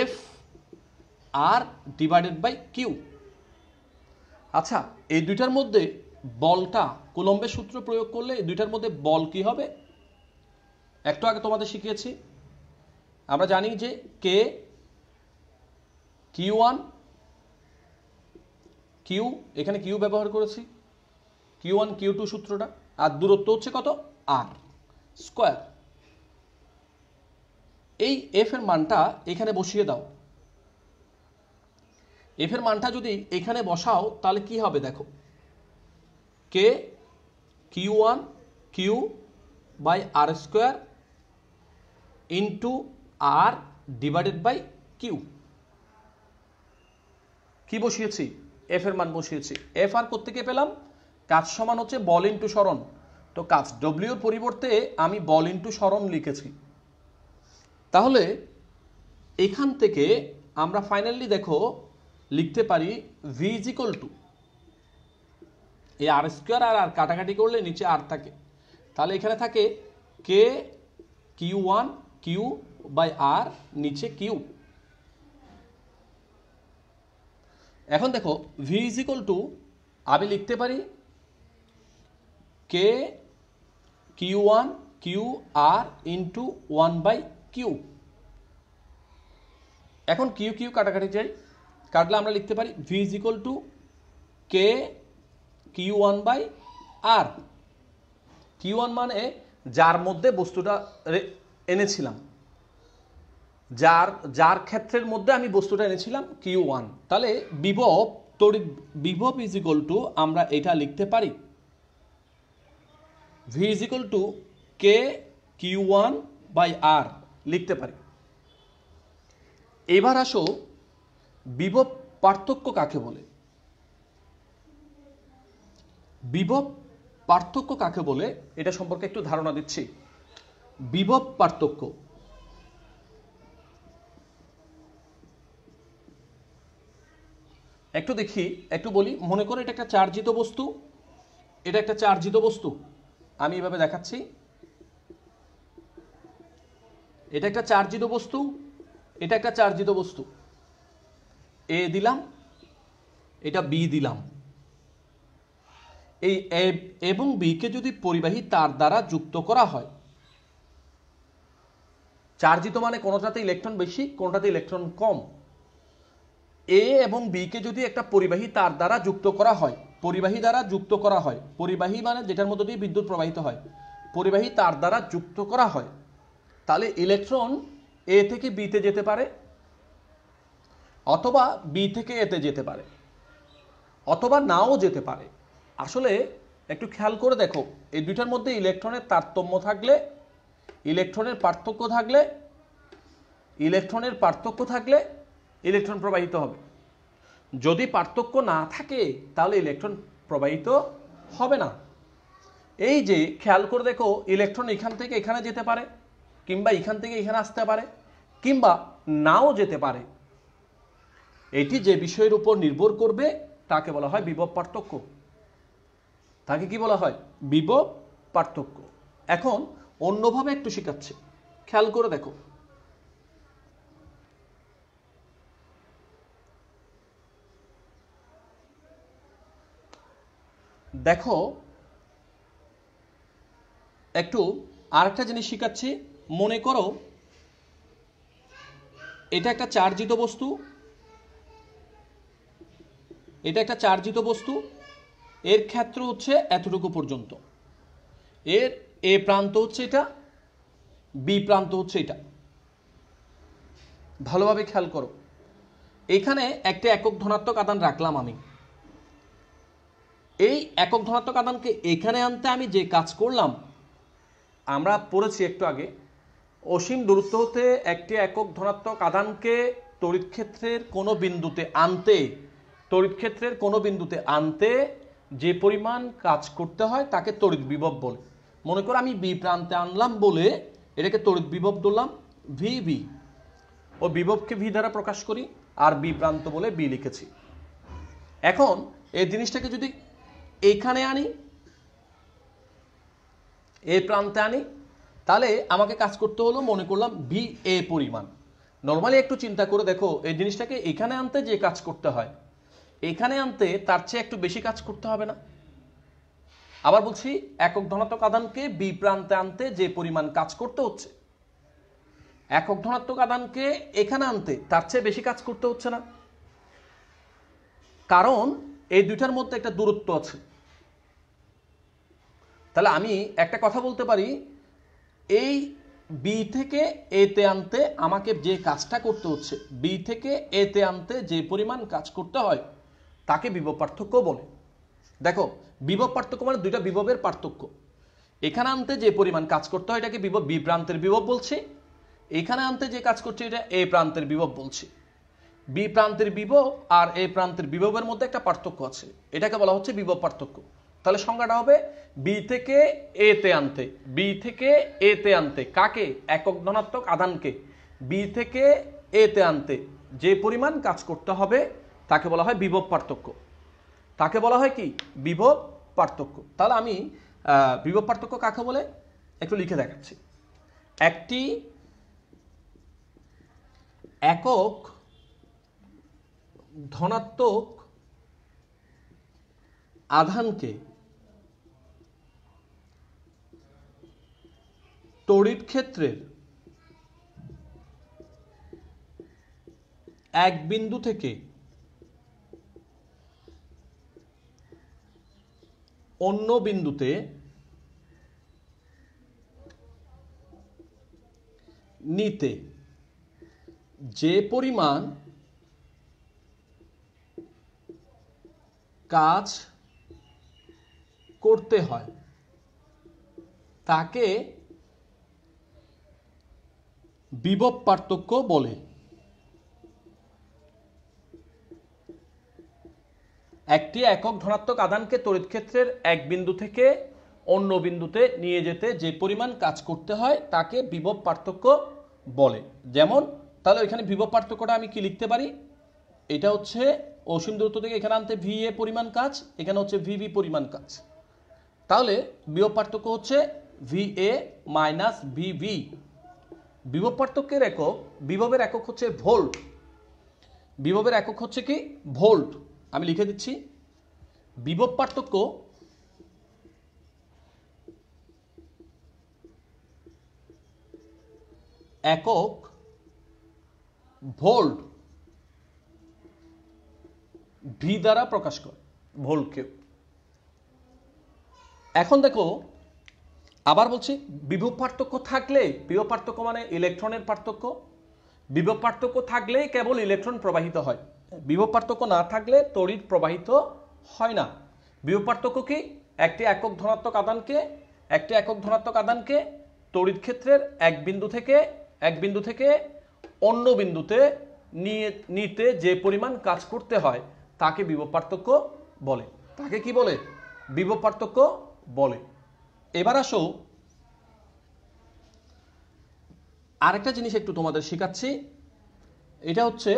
F R divided by Q আচ্ছা এই দুইটার মধ্যে বলটা কুলম্বের সূত্র প্রয়োগ করলে এই দুইটার মধ্যে বল কি হবে একটু আগে তোমাদের শিখিয়েছি আমরা জানি যে কে কিউ ওয়ান কিউ এখানে কিউ ব্যবহার করেছি কিউ ওয়ান কিউ টু সূত্রটা আর দূরত্ব হচ্ছে কত আর স্কোয়ার এই এফ এর মানটা এখানে বসিয়ে দাও এফ এর মানটা যদি এখানে বসাও তাহলে কি হবে দেখো K Q one Q by R square into R divided by Q কি বসিয়েছি এফ এর মান বসিয়েছি এফ আর গিয়ে পেলাম কাজ সমান হচ্ছে বল ইন্টু সরণ তো কাজ ডব্লিউর পরিবর্তে আমি বল ইন্টু সরণ লিখেছি তাহলে এখান থেকে আমরা ফাইনালি দেখো লিখতে পারি ভি ইজ ইকোয়াল টু এই আর স্কোয়ার আর আর কাটাকাটি করলে নিচে আর থাকে তাহলে এখানে থাকে K Q one Q by R নিচে কিউ এখন দেখো ভি ইজ ইকল টু আমি লিখতে পারি K Q one Q R into one by Q এখন কিউ কিউ কাটাকাটি চাই কাটলে আমরা লিখতে পারি V is equal to K Q one by R Q one মানে যার মধ্যে বস্তুটা এনেছিলাম যার যার ক্ষেত্রের মধ্যে আমি বস্তুটা এনেছিলাম কিউ ওয়ান তাহলে বিভব তড়িৎ বিভব ইজ ইকল টু আমরা এটা লিখতে পারি V is equal to K Q one by R লিখতে পারি এবার আসো বিভব পার্থক্য কাকে বলে বিভব পার্থক্য কাকে বলে এটা সম্পর্কে একটু ধারণা দিচ্ছি বিভব পার্থক্য একটু দেখি একটু বলি মনে করো এটা একটা চার্জিত বস্তু এটা একটা চার্জিত বস্তু আমি এভাবে দেখাচ্ছি এটা একটা চার্জিত বস্তু এটা একটা চার্জিত বস্তু এ দিলাম এটা বি দিলাম এই এ এবং বিকে যদি পরিবাহী তার দ্বারা যুক্ত করা হয় চার্জিত মানে কোনোটাতে ইলেকট্রন বেশি কোনটাতে ইলেকট্রন কম এ এবং বিকে যদি একটা পরিবাহী তার দ্বারা যুক্ত করা হয় পরিবাহী দ্বারা যুক্ত করা হয় পরিবাহী মানে যেটার মধ্যে দিয়ে বিদ্যুৎ প্রবাহিত হয় পরিবাহী তার দ্বারা যুক্ত করা হয় তাহলে ইলেকট্রন এ থেকে বিতে যেতে পারে অথবা বি থেকে এতে যেতে পারে অথবা নাও যেতে পারে আসলে একটু খেয়াল করে দেখো এই দুইটার মধ্যে ইলেকট্রনের তারতম্য থাকলে ইলেকট্রনের পার্থক্য থাকলে ইলেকট্রনের পার্থক্য থাকলে ইলেকট্রন প্রবাহিত হবে যদি পার্থক্য না থাকে তাহলে ইলেকট্রন প্রবাহিত হবে না এই যে খেয়াল করে দেখো ইলেকট্রন এখান থেকে এখানে যেতে পারে কিংবা এখান থেকে এখানে আসতে পারে কিংবা নাও যেতে পারে এটি যে বিষয়ের উপর নির্ভর করবে তাকে বলা হয় বিভব পার্থক্য তাকে কি বলা হয় বিভব পার্থক্য এখন অন্যভাবে একটু শেখাচ্ছে খেয়াল করে দেখো দেখো একটু আরেকটা জিনিস শিখাচ্ছি মনে করো এটা একটা চার্জিত বস্তু এটা একটা চার্জিত বস্তু এর ক্ষেত্র হচ্ছে এতটুকু পর্যন্ত এর এ প্রান্ত হচ্ছে এটা বি প্রান্ত হচ্ছে এটা ভালোভাবে খেয়াল করো এখানে একটা একক ধনাত্মক আদান রাখলাম আমি এই একক ধনাত্মক আদানকে এখানে আনতে আমি যে কাজ করলাম আমরা পড়েছি একটু আগে অসীম দূরত্ব হতে একটি একক ধনাত্মক আদানকে তড়িৎক্ষেত্রের কোনো বিন্দুতে আনতে তড়িৎক্ষেত্রের কোনো বিন্দুতে আনতে যে পরিমাণ কাজ করতে হয় তাকে তড়িৎ বিভব বলে মনে করো আমি বি প্রান্তে আনলাম বলে এটাকে তড়িৎ বিভব ধরলাম ভি বি ও বিভবকে ভি দ্বারা প্রকাশ করি আর বি প্রান্ত বলে বি লিখেছি এখন এই জিনিসটাকে যদি এইখানে আনি এ প্রান্তে আনি তাহলে আমাকে কাজ করতে হলো মনে করলাম বি এ পরিমাণ নর্মালি একটু চিন্তা করে দেখো এই জিনিসটাকে এখানে আনতে যে কাজ করতে হয় এখানে আনতে তার চেয়ে একটু বেশি কাজ করতে হবে না আবার বলছি একক ধনাত্মক আদানকে বি প্রান্তে আনতে যে পরিমাণ কাজ করতে হচ্ছে একক ধনাত্মক আদানকে এখানে আনতে তার চেয়ে বেশি কাজ করতে হচ্ছে না কারণ এই দুইটার মধ্যে একটা দূরত্ব আছে তাহলে আমি একটা কথা বলতে পারি এই বি থেকে এতে আনতে আমাকে যে কাজটা করতে হচ্ছে বি থেকে এতে আনতে যে পরিমাণ কাজ করতে হয় তাকে বিভব পার্থক্য বলে দেখো বিভব পার্থক্য মানে দুইটা বিভবের পার্থক্য এখানে আনতে যে পরিমাণ কাজ করতে হয় এটাকে বিভব বি প্রান্তের বিভব বলছি এখানে আনতে যে কাজ করছে এটা এ প্রান্তের বিভব বলছি বি প্রান্তের বিভব আর এ প্রান্তের বিভবের মধ্যে একটা পার্থক্য আছে এটাকে বলা হচ্ছে বিভব পার্থক্য তাহলে সংজ্ঞাটা হবে বি থেকে এ তে আনতে বি থেকে এ তে আনতে কাকে একক ধনাত্মক আদানকে বি থেকে এ তে আনতে যে পরিমাণ কাজ করতে হবে তাকে বলা হয় বিভব পার্থক্য তাকে বলা হয় কি বিভব পার্থক্য তাহলে আমি বিভব পার্থক্য কাকে বলে একটু লিখে দেখাচ্ছি একটি একক ধনাত্মক আধানকে তড়িৎ ক্ষেত্রের এক বিন্দু থেকে অন্য বিন্দুতে নিতে যে পরিমাণ কাজ করতে হয় তাকে বিভব পার্থক্য বলে একটি একক ধনাত্মক আদানকে তড়িৎ ক্ষেত্রের এক বিন্দু থেকে অন্য বিন্দুতে নিয়ে যেতে যে পরিমাণ কাজ করতে হয় তাকে বিভব পার্থক্য বলে যেমন তাহলে এখানে বিভব পার্থক্যটা আমি কি লিখতে পারি এটা হচ্ছে অসীম দূরত্ব থেকে এখানে আনতে ভি এ পরিমাণ কাজ এখানে হচ্ছে ভিবি পরিমাণ কাজ তাহলে বিভব পার্থক্য হচ্ছে V A minus V V বিভব পার্থক্যের একক বিভবের একক হচ্ছে ভোল্ট বিভবের একক হচ্ছে কি ভোল্ট আমি লিখে দিচ্ছি বিভব পার্থক্য একক ভোল্ট ভি দ্বারা প্রকাশ করে ভোল্টকে এখন দেখো আবার বলছি বিভব পার্থক্য থাকলে বিভব পার্থক্য মানে ইলেকট্রনের পার্থক্য বিভব পার্থক্য থাকলে কেবল ইলেকট্রন প্রবাহিত হয় বিভব পার্থক্য না থাকলে তড়িৎ প্রবাহিত হয় না বিভব পার্থক্য কি একটি একক ধনাত্মক আদানকে একটি একক ধনাত্মক আদানকে তড়িৎ ক্ষেত্রের এক বিন্দু থেকে এক বিন্দু থেকে অন্য বিন্দুতে নিয়ে নিতে যে পরিমাণ কাজ করতে হয় তাকে বিভব পার্থক্য বলে তাকে কি বলে বিভব পার্থক্য বলে এবার আসো আরেকটা জিনিস একটু তোমাদের শেখাচ্ছি এটা হচ্ছে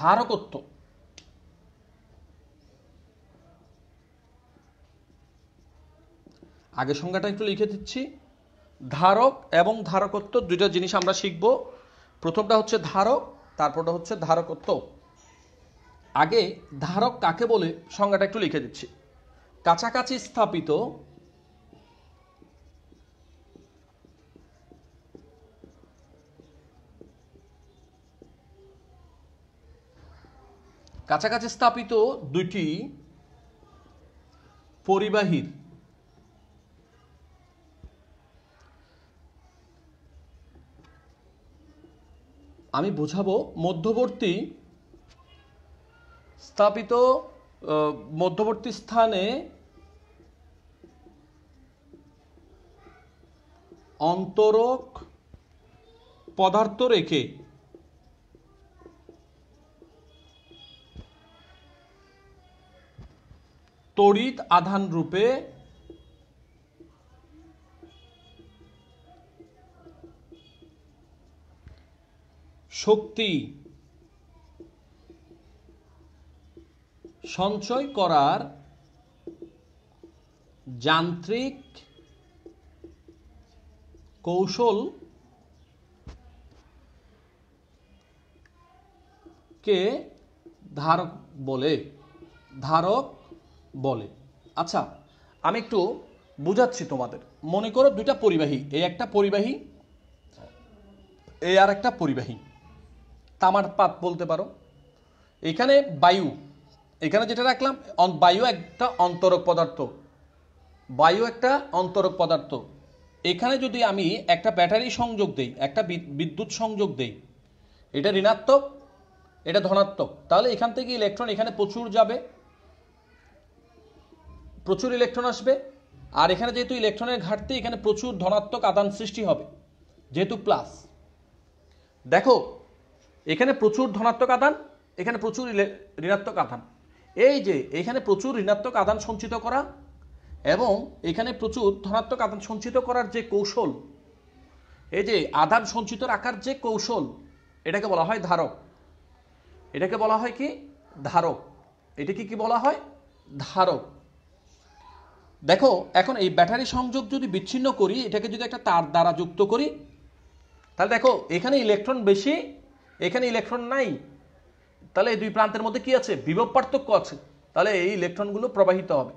ধারকত্ব আগে সংজ্ঞাটা একটু লিখে দিচ্ছি ধারক এবং ধারকত্ব দুইটা জিনিস আমরা শিখব প্রথমটা হচ্ছে ধারক তারপরটা হচ্ছে ধারকত্ব আগে ধারক কাকে বলে সংজ্ঞাটা একটু লিখে দিচ্ছি কাছাকাছি স্থাপিত কাছাকাছি স্থাপিত দুটি পরিবাহীর আমি বোঝাবো মধ্যবর্তী স্থাপিত মধ্যবর্তী স্থানে অন্তরক পদার্থ রেখে তড়িৎ আধান রূপে শক্তি সঞ্চয় করার যান্ত্রিক কৌশল কে ধারক বলে ধারক বলে আচ্ছা আমি একটু বুঝাচ্ছি তোমাদের মনে করো দুইটা পরিবাহী এই একটা পরিবাহী এই আর একটা পরিবাহী তামার পাত বলতে পারো এখানে বায়ু এখানে যেটা রাখলাম বায়ু একটা অন্তরক পদার্থ বায়ু একটা অন্তরক পদার্থ এখানে যদি আমি একটা ব্যাটারি সংযোগ দেই একটা বিদ্যুৎ সংযোগ দেই এটা ঋণাত্মক এটা ধনাত্মক তাহলে এখান থেকে ইলেকট্রন এখানে প্রচুর যাবে প্রচুর ইলেকট্রন আসবে আর এখানে যেহেতু ইলেকট্রনের ঘাটতি এখানে প্রচুর ধনাত্মক আদান সৃষ্টি হবে যেহেতু প্লাস দেখো এখানে প্রচুর ধনাত্মক আদান এখানে প্রচুর ঋণাত্মক আধান এই যে এখানে প্রচুর ঋণাত্মক আদান সঞ্চিত করা এবং এখানে প্রচুর ধনাত্মক আদান সঞ্চিত করার যে কৌশল এই যে আদান সঞ্চিত রাখার যে কৌশল এটাকে বলা হয় ধারক এটাকে বলা হয় কি ধারক এটাকে কি বলা হয় ধারক দেখো এখন এই ব্যাটারি সংযোগ যদি বিচ্ছিন্ন করি এটাকে যদি একটা তার দ্বারা যুক্ত করি তাহলে দেখো এখানে ইলেকট্রন বেশি এখানে ইলেকট্রন নাই তাহলে এই দুই প্রান্তের মধ্যে কি আছে বিভব পার্থক্য আছে তাহলে এই ইলেকট্রনগুলো প্রবাহিত হবে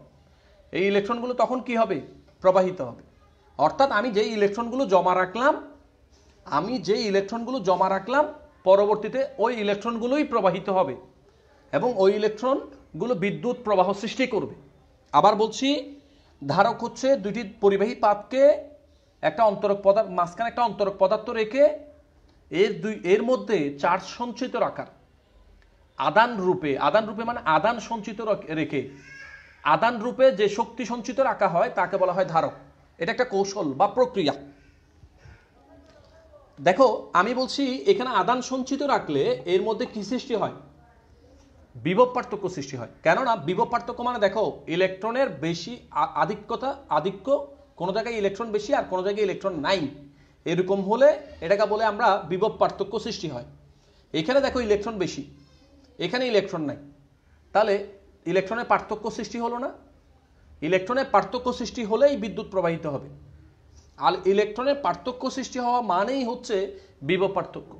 এই ইলেকট্রনগুলো তখন কি হবে প্রবাহিত হবে অর্থাৎ আমি যে ইলেকট্রনগুলো জমা রাখলাম আমি যে ইলেকট্রনগুলো জমা রাখলাম পরবর্তীতে ওই ইলেকট্রনগুলোই প্রবাহিত হবে এবং ওই ইলেকট্রনগুলো বিদ্যুৎ প্রবাহ সৃষ্টি করবে আবার বলছি ধারক হচ্ছে দুটি পরিবাহী পাতকে একটা অন্তরক পদার্থ মাঝখানে একটা অন্তরক পদার্থ রেখে এর দুই এর মধ্যে চার্জ সঞ্চিত রাখার আদান রূপে আদান রূপে মানে আদান সঞ্চিত রেখে আদান রূপে যে শক্তি সঞ্চিত রাখা হয় তাকে বলা হয় ধারক এটা একটা কৌশল বা প্রক্রিয়া দেখো আমি বলছি এখানে আদান সঞ্চিত রাখলে এর মধ্যে কি সৃষ্টি হয় বিভব পার্থক্য সৃষ্টি হয় কেননা বিভব পার্থক্য মানে দেখো ইলেকট্রনের বেশি আধিক্যতা আধিক্য কোনো জায়গায় ইলেকট্রন বেশি আর কোনো জায়গায় ইলেকট্রন নাই এরকম হলে এটাকে বলে আমরা বিভব পার্থক্য সৃষ্টি হয় এখানে দেখো ইলেকট্রন বেশি এখানে ইলেকট্রন নাই তাহলে ইলেকট্রনের পার্থক্য সৃষ্টি হলো না ইলেকট্রনের পার্থক্য সৃষ্টি হলেই বিদ্যুৎ প্রবাহিত হবে আর ইলেকট্রনের পার্থক্য সৃষ্টি হওয়া মানেই হচ্ছে বিব পার্থক্য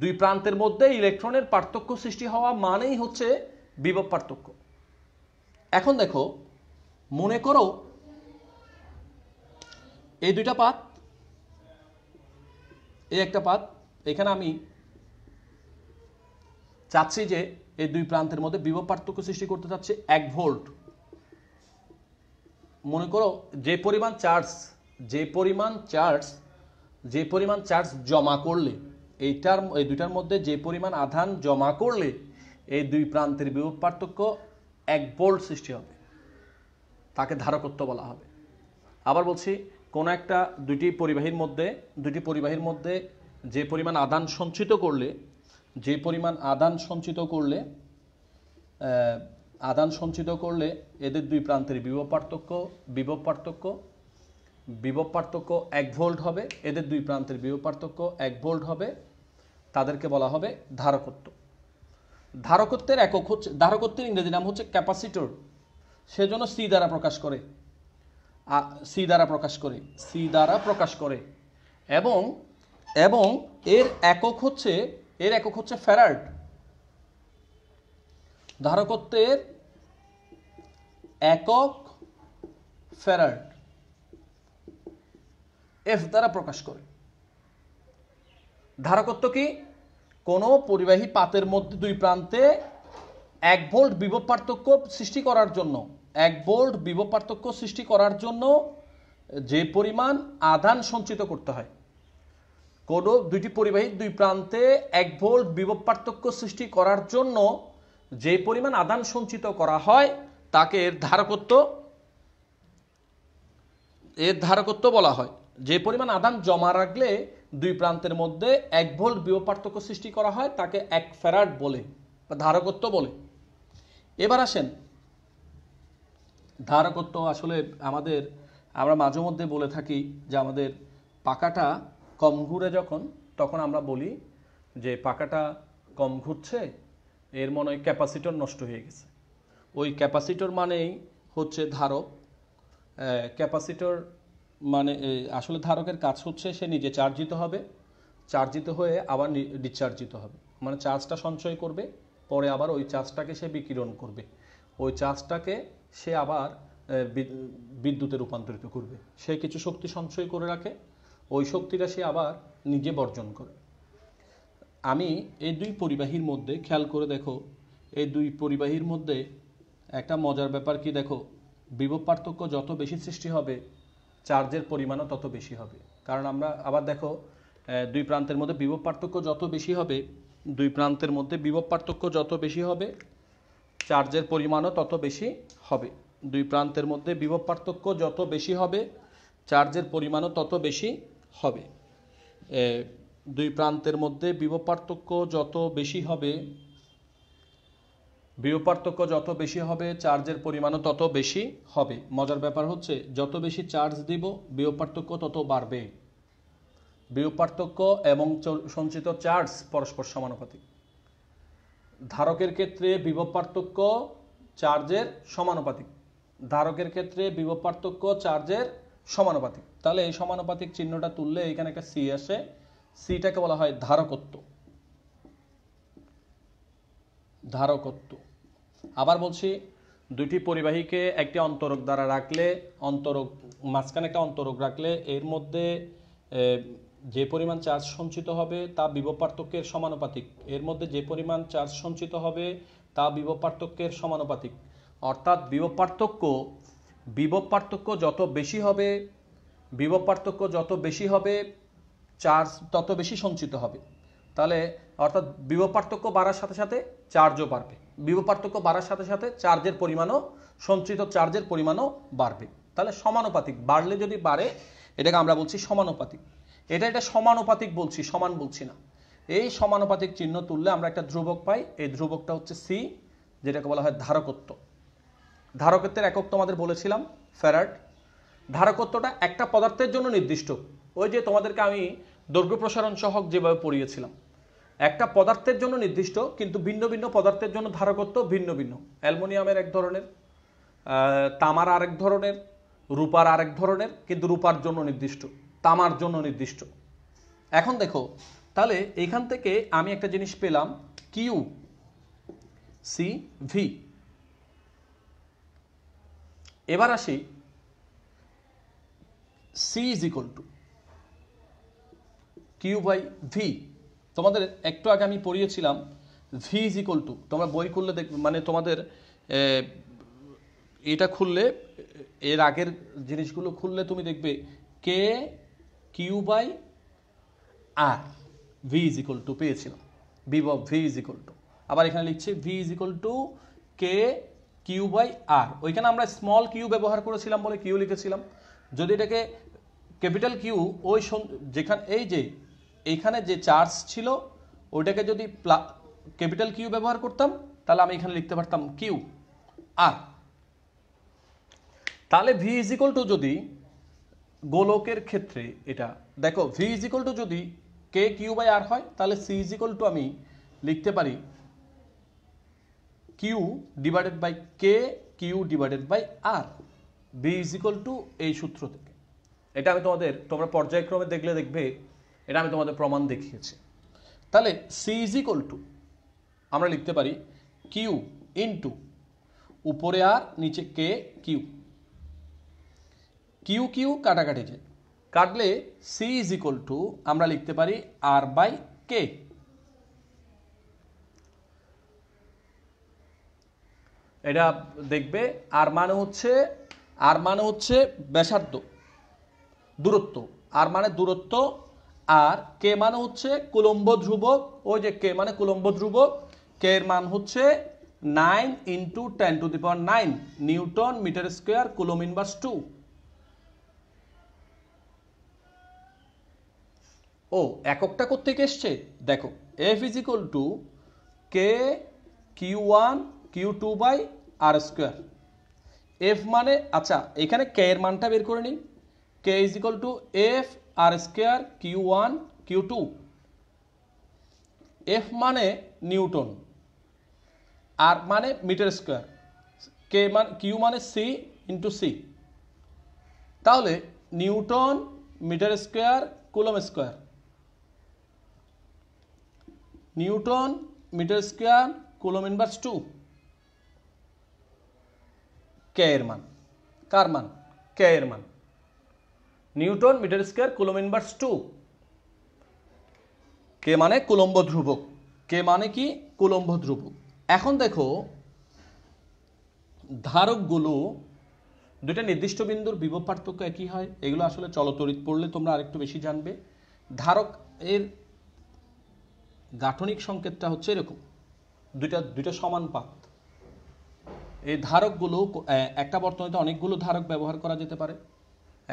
দুই প্রান্তের মধ্যে ইলেকট্রনের পার্থক্য সৃষ্টি হওয়া মানেই হচ্ছে বিব পার্থক্য এখন দেখো মনে করো এই দুইটা পাত এই একটা পাত এখানে আমি চাচ্ছি যে এই দুই প্রান্তের মধ্যে বিভব পার্থক্য সৃষ্টি করতে চাচ্ছে এক ভোল্ট মনে করো যে পরিমাণ চার্জ যে পরিমাণ চার্জ যে পরিমাণ চার্জ জমা করলে এইটার এই দুইটার মধ্যে যে পরিমাণ আধান জমা করলে এই দুই প্রান্তের বিভব পার্থক্য এক ভোল্ট সৃষ্টি হবে তাকে ধারকত্ব বলা হবে আবার বলছি কোনো একটা দুইটি পরিবাহীর মধ্যে দুটি পরিবাহীর মধ্যে যে পরিমাণ আদান সঞ্চিত করলে যে পরিমাণ আদান সঞ্চিত করলে আদান সঞ্চিত করলে এদের দুই প্রান্তের বিভব পার্থক্য বিভব পার্থক্য বিভব পার্থক্য এক ভোল্ট হবে এদের দুই প্রান্তের বিভব পার্থক্য এক ভোল্ট হবে তাদেরকে বলা হবে ধারকত্ব ধারকত্বের একক হচ্ছে ধারকত্বের ইংরেজি নাম হচ্ছে ক্যাপাসিটর সেজন্য সি দ্বারা প্রকাশ করে সি দ্বারা প্রকাশ করে সি দ্বারা প্রকাশ করে এবং এবং এর একক হচ্ছে এর একক হচ্ছে ফ্যারার্ড ধারকত্বের একক ফ্যারার্ড এফ দ্বারা প্রকাশ করে ধারকত্ব কি কোনো পরিবাহী পাতের মধ্যে দুই প্রান্তে এক ভোল্ট বিভব পার্থক্য সৃষ্টি করার জন্য এক ভোল্ট বিভব পার্থক্য সৃষ্টি করার জন্য যে পরিমাণ আধান সঞ্চিত করতে হয় কোনো দুইটি পরিবাহী দুই প্রান্তে এক ভোল্ট বিভব পার্থক্য সৃষ্টি করার জন্য যে পরিমাণ আদান সঞ্চিত করা হয় তাকে এর ধারকত্ব এর ধারকত্ব বলা হয় যে পরিমাণ আদান জমা রাখলে দুই প্রান্তের মধ্যে এক ভোল্ট বিভব পার্থক্য সৃষ্টি করা হয় তাকে এক ফেরাট বলে বা ধারকত্ব বলে এবার আসেন ধারকত্ব আসলে আমাদের আমরা মাঝে মধ্যে বলে থাকি যে আমাদের পাকাটা কম ঘুরে যখন তখন আমরা বলি যে পাকাটা কম ঘুরছে এর মনে হয় ক্যাপাসিটর নষ্ট হয়ে গেছে ওই ক্যাপাসিটর মানেই হচ্ছে ধারক ক্যাপাসিটর মানে আসলে ধারকের কাজ হচ্ছে সে নিজে চার্জিত হবে চার্জিত হয়ে আবার ডিসচার্জিত হবে মানে চার্জটা সঞ্চয় করবে পরে আবার ওই চার্জটাকে সে বিকিরণ করবে ওই চার্জটাকে সে আবার বিদ্যুতে রূপান্তরিত করবে সে কিছু শক্তি সঞ্চয় করে রাখে ওই শক্তিটা সে আবার নিজে বর্জন করে আমি এই দুই পরিবাহীর মধ্যে খেয়াল করে দেখো এই দুই পরিবাহীর মধ্যে একটা মজার ব্যাপার কি দেখো বিভব পার্থক্য যত বেশি সৃষ্টি হবে চার্জের পরিমাণও তত বেশি হবে কারণ আমরা আবার দেখো দুই প্রান্তের মধ্যে বিভব পার্থক্য যত বেশি হবে দুই প্রান্তের মধ্যে বিভব পার্থক্য যত বেশি হবে চার্জের পরিমাণও তত বেশি হবে দুই প্রান্তের মধ্যে বিভব পার্থক্য যত বেশি হবে চার্জের পরিমাণও তত বেশি হবে দুই প্রান্তের মধ্যে বিবপার্থক্য পার্থক্য যত বেশি হবে বিবপার্থক্য যত বেশি হবে চার্জের পরিমাণও তত বেশি হবে মজার ব্যাপার হচ্ছে যত বেশি চার্জ দিব বিবপার্থক্য তত বাড়বে বিবপার্থক্য এবং সঞ্চিত চার্জ পরস্পর সমানুপাতিক ধারকের ক্ষেত্রে বিবপার্থক্য চার্জের সমানুপাতিক ধারকের ক্ষেত্রে বিবপার্থক্য পার্থক্য চার্জের সমানুপাতিক তাহলে এই সমানুপাতিক চিহ্নটা তুললে এখানে একটা সি আসে সিটাকে বলা হয় ধারকত্ব ধারকত্ব আবার বলছি দুইটি পরিবাহীকে একটি অন্তরক দ্বারা রাখলে অন্তরক মাঝখানে একটা অন্তরক রাখলে এর মধ্যে যে পরিমাণ চার্জ সঞ্চিত হবে তা বিভব পার্থক্যের সমানুপাতিক এর মধ্যে যে পরিমাণ চার্জ সঞ্চিত হবে তা বিভব পার্থক্যের সমানুপাতিক অর্থাৎ বিভব পার্থক্য বিভব পার্থক্য যত বেশি হবে বিভব পার্থক্য যত বেশি হবে চার্জ তত বেশি সঞ্চিত হবে তাহলে অর্থাৎ বিভব পার্থক্য বাড়ার সাথে সাথে চার্জও বাড়বে বিভব পার্থক্য বাড়ার সাথে সাথে চার্জের পরিমাণও সঞ্চিত চার্জের পরিমাণও বাড়বে তাহলে সমানুপাতিক বাড়লে যদি বাড়ে এটাকে আমরা বলছি সমানুপাতিক এটা এটা সমানুপাতিক বলছি সমান বলছি না এই সমানুপাতিক চিহ্ন তুললে আমরা একটা ধ্রুবক পাই এই ধ্রুবকটা হচ্ছে সি যেটাকে বলা হয় ধারকত্ব ধারকত্বের একক তোমাদের বলেছিলাম ফেরাট ধারকত্বটা একটা পদার্থের জন্য নির্দিষ্ট ওই যে তোমাদেরকে আমি দৈর্ঘ্য প্রসারণ সহক যেভাবে পড়িয়েছিলাম একটা পদার্থের জন্য নির্দিষ্ট কিন্তু ভিন্ন ভিন্ন পদার্থের জন্য ধারকত্ব ভিন্ন ভিন্ন অ্যালমোনিয়ামের এক ধরনের তামার আরেক ধরনের রূপার আরেক ধরনের কিন্তু রূপার জন্য নির্দিষ্ট তামার জন্য নির্দিষ্ট এখন দেখো তাহলে এখান থেকে আমি একটা জিনিস পেলাম কিউ সি ভি এবার আসি C is equal to Q by V তোমাদের একটু আগে আমি পড়িয়েছিলাম ভি ইজ ইকল টু তোমরা বই খুললে দেখ মানে তোমাদের এটা খুললে এর আগের জিনিসগুলো খুললে তুমি দেখবে K Q by R V is equal to পেয়েছিলাম B V is equal to আবার এখানে লিখছি V is equal to K Q by R ওইখানে আমরা স্মল কিউ ব্যবহার করেছিলাম বলে কিউ লিখেছিলাম যদি এটাকে ক্যাপিটাল কিউ ওই যেখানে এই যে এইখানে যে চার্জ ছিল ওইটাকে যদি ক্যাপিটাল কিউ ব্যবহার করতাম তাহলে আমি এখানে লিখতে পারতাম কিউ আর তাহলে ভি ইজ ইকল টু যদি গোলকের ক্ষেত্রে এটা দেখো ভি ইজ ইকল টু যদি কে কিউ বাই আর হয় তাহলে সি ইজ ইকল টু আমি লিখতে পারি Q divided by K Q divided by R B is equal to এই সূত্র থেকে এটা আমি তোমাদের তোমরা পর্যায়ক্রমে দেখলে দেখবে এটা আমি তোমাদের প্রমাণ দেখিয়েছি তাহলে সি ইজ ইকল টু আমরা লিখতে পারি কিউ ইন্টু উপরে আর নিচে কে কিউ কিউ কিউ কাটাকাটি যে কাটলে সি ইজ ইকল টু আমরা লিখতে পারি আর বাই কে এটা দেখবে আর মানে হচ্ছে আর মানে হচ্ছে ব্যাসার্ধ দূরত্ব আর মানে দূরত্ব আর কে মানে হচ্ছে কুলম্ব ধ্রুবক ওই যে কে মানে কুলম্ব ধ্রুবক কে এর মান হচ্ছে nine into ten to the power nine newton metre square coulomb inverse two ও এককটা কোথেকে এসছে দেখো F is equal to K Q one Q two by R square F মানে আচ্ছা এখানে কে এর মানটা বের করে নিই K is equal to F R square Q one Q two F মানে নিউটন আর মানে মিটার স্কোয়ার কে মান কিউ মানে সি ইন্টু সি তাহলে Newton metre square coulomb square newton metre square coulomb inverse two K এর মান কার মান K এর মান newton metre square coulomb inverse two K মানে কুলম্ব ধ্রুবক কে মানে কি কুলম্ব ধ্রুবক এখন দেখো ধারকগুলো দুইটা নির্দিষ্ট বিন্দুর বিভব পার্থক্য একই হয় এগুলো আসলে চলতরিত পড়লে তোমরা আরেকটু বেশি জানবে ধারক এর গাঠনিক সংকেতটা হচ্ছে এরকম দুইটা দুইটা সমান পাক এই ধারকগুলো একটা বর্তনীতে অনেকগুলো ধারক ব্যবহার করা যেতে পারে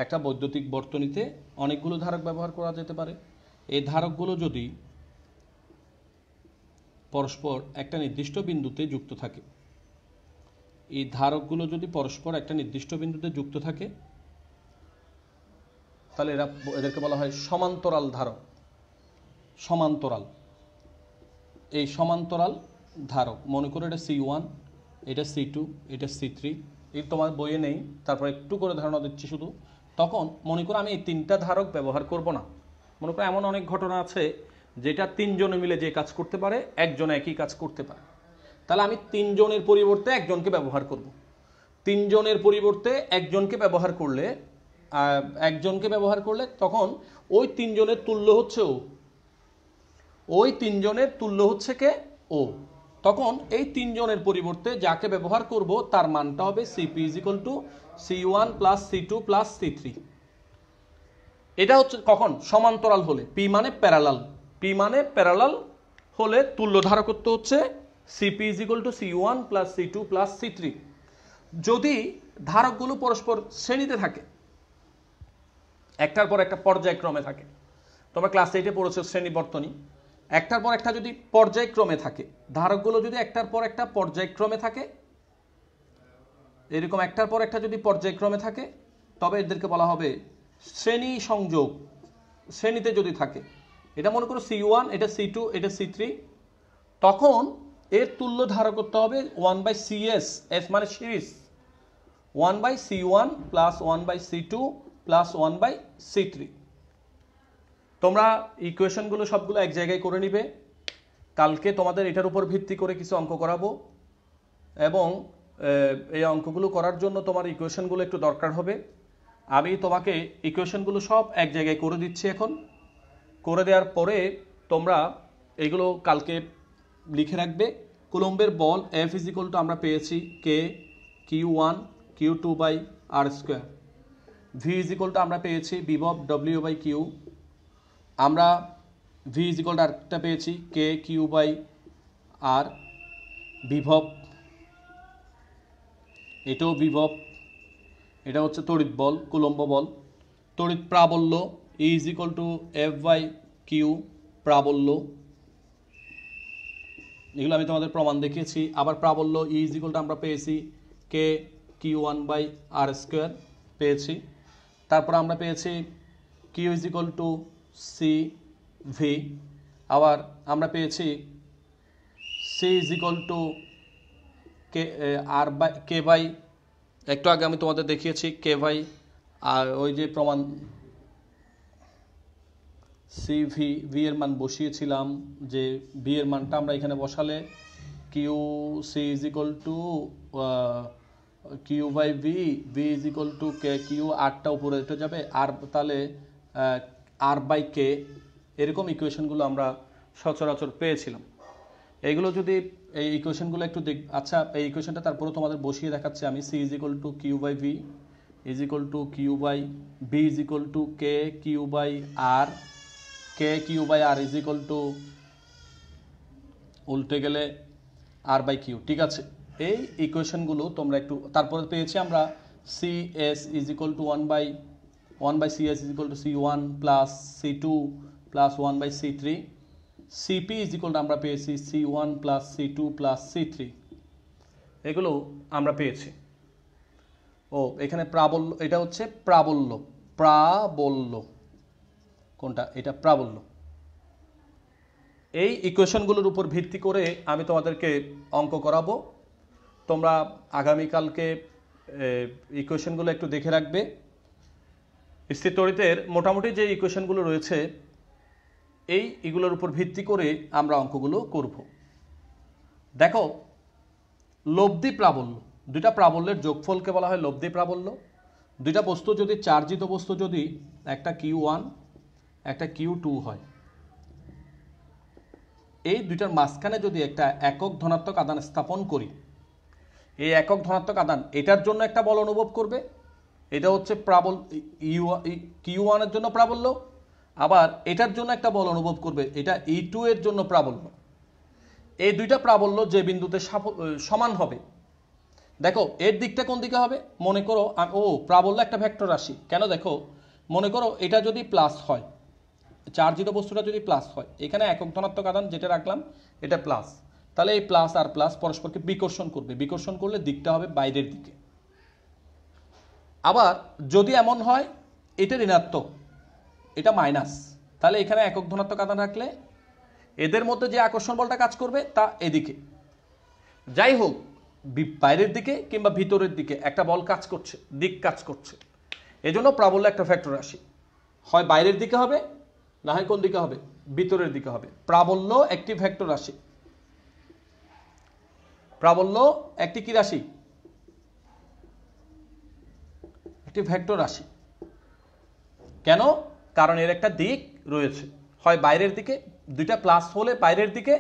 একটা বৈদ্যুতিক বর্তনীতে অনেকগুলো ধারক ব্যবহার করা যেতে পারে এই ধারকগুলো যদি পরস্পর একটা নির্দিষ্ট বিন্দুতে যুক্ত থাকে এই ধারকগুলো যদি পরস্পর একটা নির্দিষ্ট বিন্দুতে যুক্ত থাকে তাহলে এরা এদেরকে বলা হয় সমান্তরাল ধারক সমান্তরাল এই সমান্তরাল ধারক মনে করো এটা সি ওয়ান এটা সি টু এটা সি থ্রি এই তোমার বইয়ে নেই তারপর একটু করে ধারণা দিচ্ছি শুধু তখন মনে করো আমি এই তিনটা ধারক ব্যবহার করব না মনে করো এমন অনেক ঘটনা আছে যেটা তিনজনে মিলে যে কাজ করতে পারে একজন একই কাজ করতে পারে তাহলে আমি তিনজনের পরিবর্তে একজনকে ব্যবহার করব। তিনজনের পরিবর্তে একজনকে ব্যবহার করলে একজনকে ব্যবহার করলে তখন ওই তিনজনের তুল্য হচ্ছে ও ওই তিনজনের তুল্য হচ্ছে কে ও তখন এই তিনজনের পরিবর্তে যাকে ব্যবহার করব তার মানটা হবে CP is equal to C one plus C two plus C three এটা হচ্ছে কখন সমান্তরাল হলে পি মানে প্যারালাল পি মানে প্যারালাল হলে তুল্য ধারকত্ব হচ্ছে CP is equal to C one plus C two plus C three যদি ধারকগুলো পরস্পর শ্রেণীতে থাকে একটার পর একটা পর্যায়ক্রমে থাকে তোমরা ক্লাস এইটে পড়েছো শ্রেণী বর্তনী একটার পর একটা যদি পর্যায়ক্রমে থাকে ধারকগুলো যদি একটার পর একটা পর্যায়ক্রমে থাকে এরকম একটার পর একটা যদি পর্যায়ক্রমে থাকে তবে এদেরকে বলা হবে শ্রেণী সংযোগ শ্রেণীতে যদি থাকে এটা মনে করো সি ওয়ান এটা সি টু এটা সি থ্রি তখন এর তুল্য ধারা করতে হবে one by C S S মানে series one by C one plus one by C two plus one by C three তোমরা ইকুয়েশনগুলো সবগুলো এক জায়গায় করে নিবে কালকে তোমাদের এটার উপর ভিত্তি করে কিছু অঙ্ক করাবো এবং এই অঙ্কগুলো করার জন্য তোমার ইকুয়েশনগুলো একটু দরকার হবে আমি তোমাকে ইকুয়েশনগুলো সব এক জায়গায় করে দিচ্ছি এখন করে দেওয়ার পরে তোমরা এগুলো কালকে লিখে রাখবে কুলম্বের বল এফ ইজিক্যাল টু আমরা পেয়েছি K Q one Q two by R square V is equal to আমরা পেয়েছি বিভব ডব্লিউ বাই কিউ আমরা ভি ইজ ইকল আরেকটা পেয়েছি কে কিউ বাই আর বিভব এটাও বিভব এটা হচ্ছে তড়িৎ বল কুলম্ব বল তড়িৎ প্রাবল্য E is equal to F by Q প্রাবল্য এগুলো আমি তোমাদের প্রমাণ দেখিয়েছি আবার প্রাবল্য ই ইজ ইকলটা আমরা পেয়েছি K Q one by R square পেয়েছি তারপর আমরা পেয়েছি Q is equal to C V আবার আমরা পেয়েছি C is equal to K R by K by একটু আগে আমি তোমাদের দেখিয়েছি কে বাই আর ওই যে প্রমাণ সি ভি ভি এর মান বসিয়েছিলাম যে ভি এর মানটা আমরা এখানে বসালে Q C is equal to Q by V V is equal to K Q আরটা উপরে উঠে যাবে আর তাহলে আর বাই কে এরকম ইকুয়েশনগুলো আমরা সচরাচর পেয়েছিলাম এইগুলো যদি এই ইকুয়েশনগুলো একটু দেখ আচ্ছা এই ইকুয়েশনটা তারপরেও তোমাদের বসিয়ে দেখাচ্ছি আমি C is equal to Q by V is equal to Q by B is equal to K Q by R K Q by R is equal to উল্টে গেলে আর বাই কিউ ঠিক আছে এই ইকুয়েশনগুলো তোমরা একটু তারপরে পেয়েছি আমরা C S is equal to one by 1 by Cs is equal to C1 plus C2 plus 1 by C3 CP is equal to আমরা পেয়েছি C1 plus C2 plus C3 এগুলো আমরা পেয়েছি ও এখানে প্রাবল্য এটা হচ্ছে প্রাবল্য প্রাবল্য কোনটা এটা প্রাবল্য এই ইকুয়েশনগুলোর উপর ভিত্তি করে আমি তোমাদেরকে অঙ্ক করাবো তোমরা আগামীকালকে ইকুয়েশনগুলো একটু দেখে রাখবে স্থির তড়িতের মোটামুটি যে ইকুয়েশনগুলো রয়েছে এই এগুলোর উপর ভিত্তি করে আমরা অঙ্কগুলো করব দেখো লব্ধি প্রাবল্য দুইটা প্রাবল্যের যোগফলকে বলা হয় লব্ধি প্রাবল্য দুইটা বস্তু যদি চার্জিত বস্তু যদি একটা কিউ ওয়ান একটা কিউ টু হয় এই দুইটার মাঝখানে যদি একটা একক ধনাত্মক আদান স্থাপন করি এই একক ধনাত্মক আদান এটার জন্য একটা বল অনুভব করবে এটা হচ্ছে প্রাবল কিউ ওয়ানের জন্য প্রাবল্য আবার এটার জন্য একটা বল অনুভব করবে এটা ই e টু এর জন্য প্রাবল্য এই দুইটা প্রাবল্য যে বিন্দুতে সমান হবে দেখো এর দিকটা কোন দিকে হবে মনে করো ও প্রাবল্য একটা ভেক্টর রাশি কেন দেখো মনে করো এটা যদি প্লাস হয় চার্জিত বস্তুটা যদি প্লাস হয় এখানে একক ধনাত্মক আদান যেটা রাখলাম এটা প্লাস তাহলে এই প্লাস আর প্লাস পরস্পরকে বিকর্ষণ করবে বিকর্ষণ করলে দিকটা হবে বাইরের দিকে আবার যদি এমন হয় এটা ঋণাত্মক এটা মাইনাস তাহলে এখানে একক ধনাত্মক আধান রাখলে এদের মধ্যে যে আকর্ষণ বলটা কাজ করবে তা এদিকে যাই হোক বাইরের দিকে কিংবা ভিতরের দিকে একটা বল কাজ করছে দিক কাজ করছে এজন্য প্রাবল্য একটা ফ্যাক্টর আসে হয় বাইরের দিকে হবে না হয় কোন দিকে হবে ভিতরের দিকে হবে প্রাবল্য একটি ফ্যাক্টর রাশি প্রাবল্য একটি কি রাশি একটি ভেক্টর আসে কেন কারণ এর একটা দিক রয়েছে হয় বাইরের দিকে দুইটা প্লাস হলে বাইরের দিকে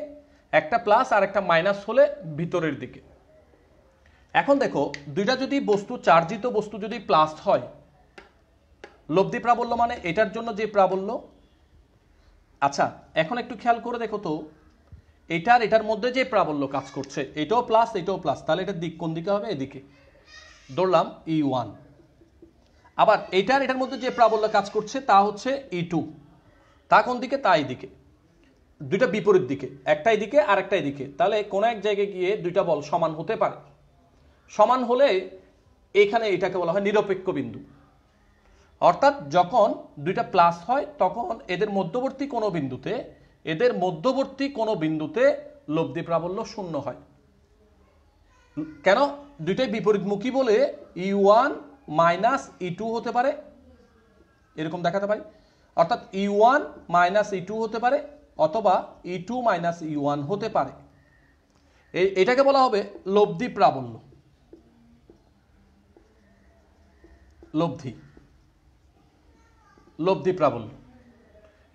একটা প্লাস আর একটা মাইনাস হলে ভিতরের দিকে এখন দেখো দুইটা যদি বস্তু চার্জিত বস্তু যদি প্লাস হয় লব্ধি প্রাবল্য মানে এটার জন্য যে প্রাবল্য আচ্ছা এখন একটু খেয়াল করে দেখো তো এটার এটার মধ্যে যে প্রাবল্য কাজ করছে এটাও প্লাস এটাও প্লাস তাহলে এটা দিক কোন দিকে হবে এদিকে ধরলাম ই e ওয়ান আবার এটার এটার মধ্যে যে প্রাবল্য কাজ করছে তা হচ্ছে ই e টু তা কোন দিকে তা দিকে দুইটা বিপরীত দিকে একটাই দিকে আর একটাই দিকে তাহলে কোনো এক জায়গায় গিয়ে দুইটা বল সমান হতে পারে সমান হলে এখানে এটাকে বলা হয় নিরপেক্ষ বিন্দু অর্থাৎ যখন দুইটা প্লাস হয় তখন এদের মধ্যবর্তী কোনো বিন্দুতে এদের মধ্যবর্তী কোনো বিন্দুতে লব্ধি প্রাবল্য শূন্য হয় কেন দুইটাই বিপরীতমুখী বলে E e one minus E e two হতে পারে এরকম দেখাতে পারি অর্থাৎ E e one minus E e two হতে পারে অথবা E two minus E one হতে পারে এটাকে বলা হবে লব্ধি প্রাবল্য লব্ধি লব্ধি প্রাবল্য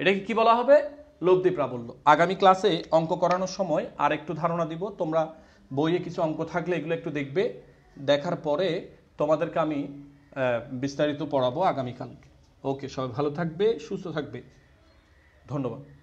এটাকে কি বলা হবে লব্ধি প্রাবল্য আগামী ক্লাসে অঙ্ক করানোর সময় আর একটু ধারণা দিব তোমরা বইয়ে কিছু অঙ্ক থাকলে এগুলো একটু দেখবে দেখার পরে তোমাদেরকে আমি বিস্তারিত পড়াবো আগামীকাল ওকে সবাই ভালো থাকবে সুস্থ থাকবে ধন্যবাদ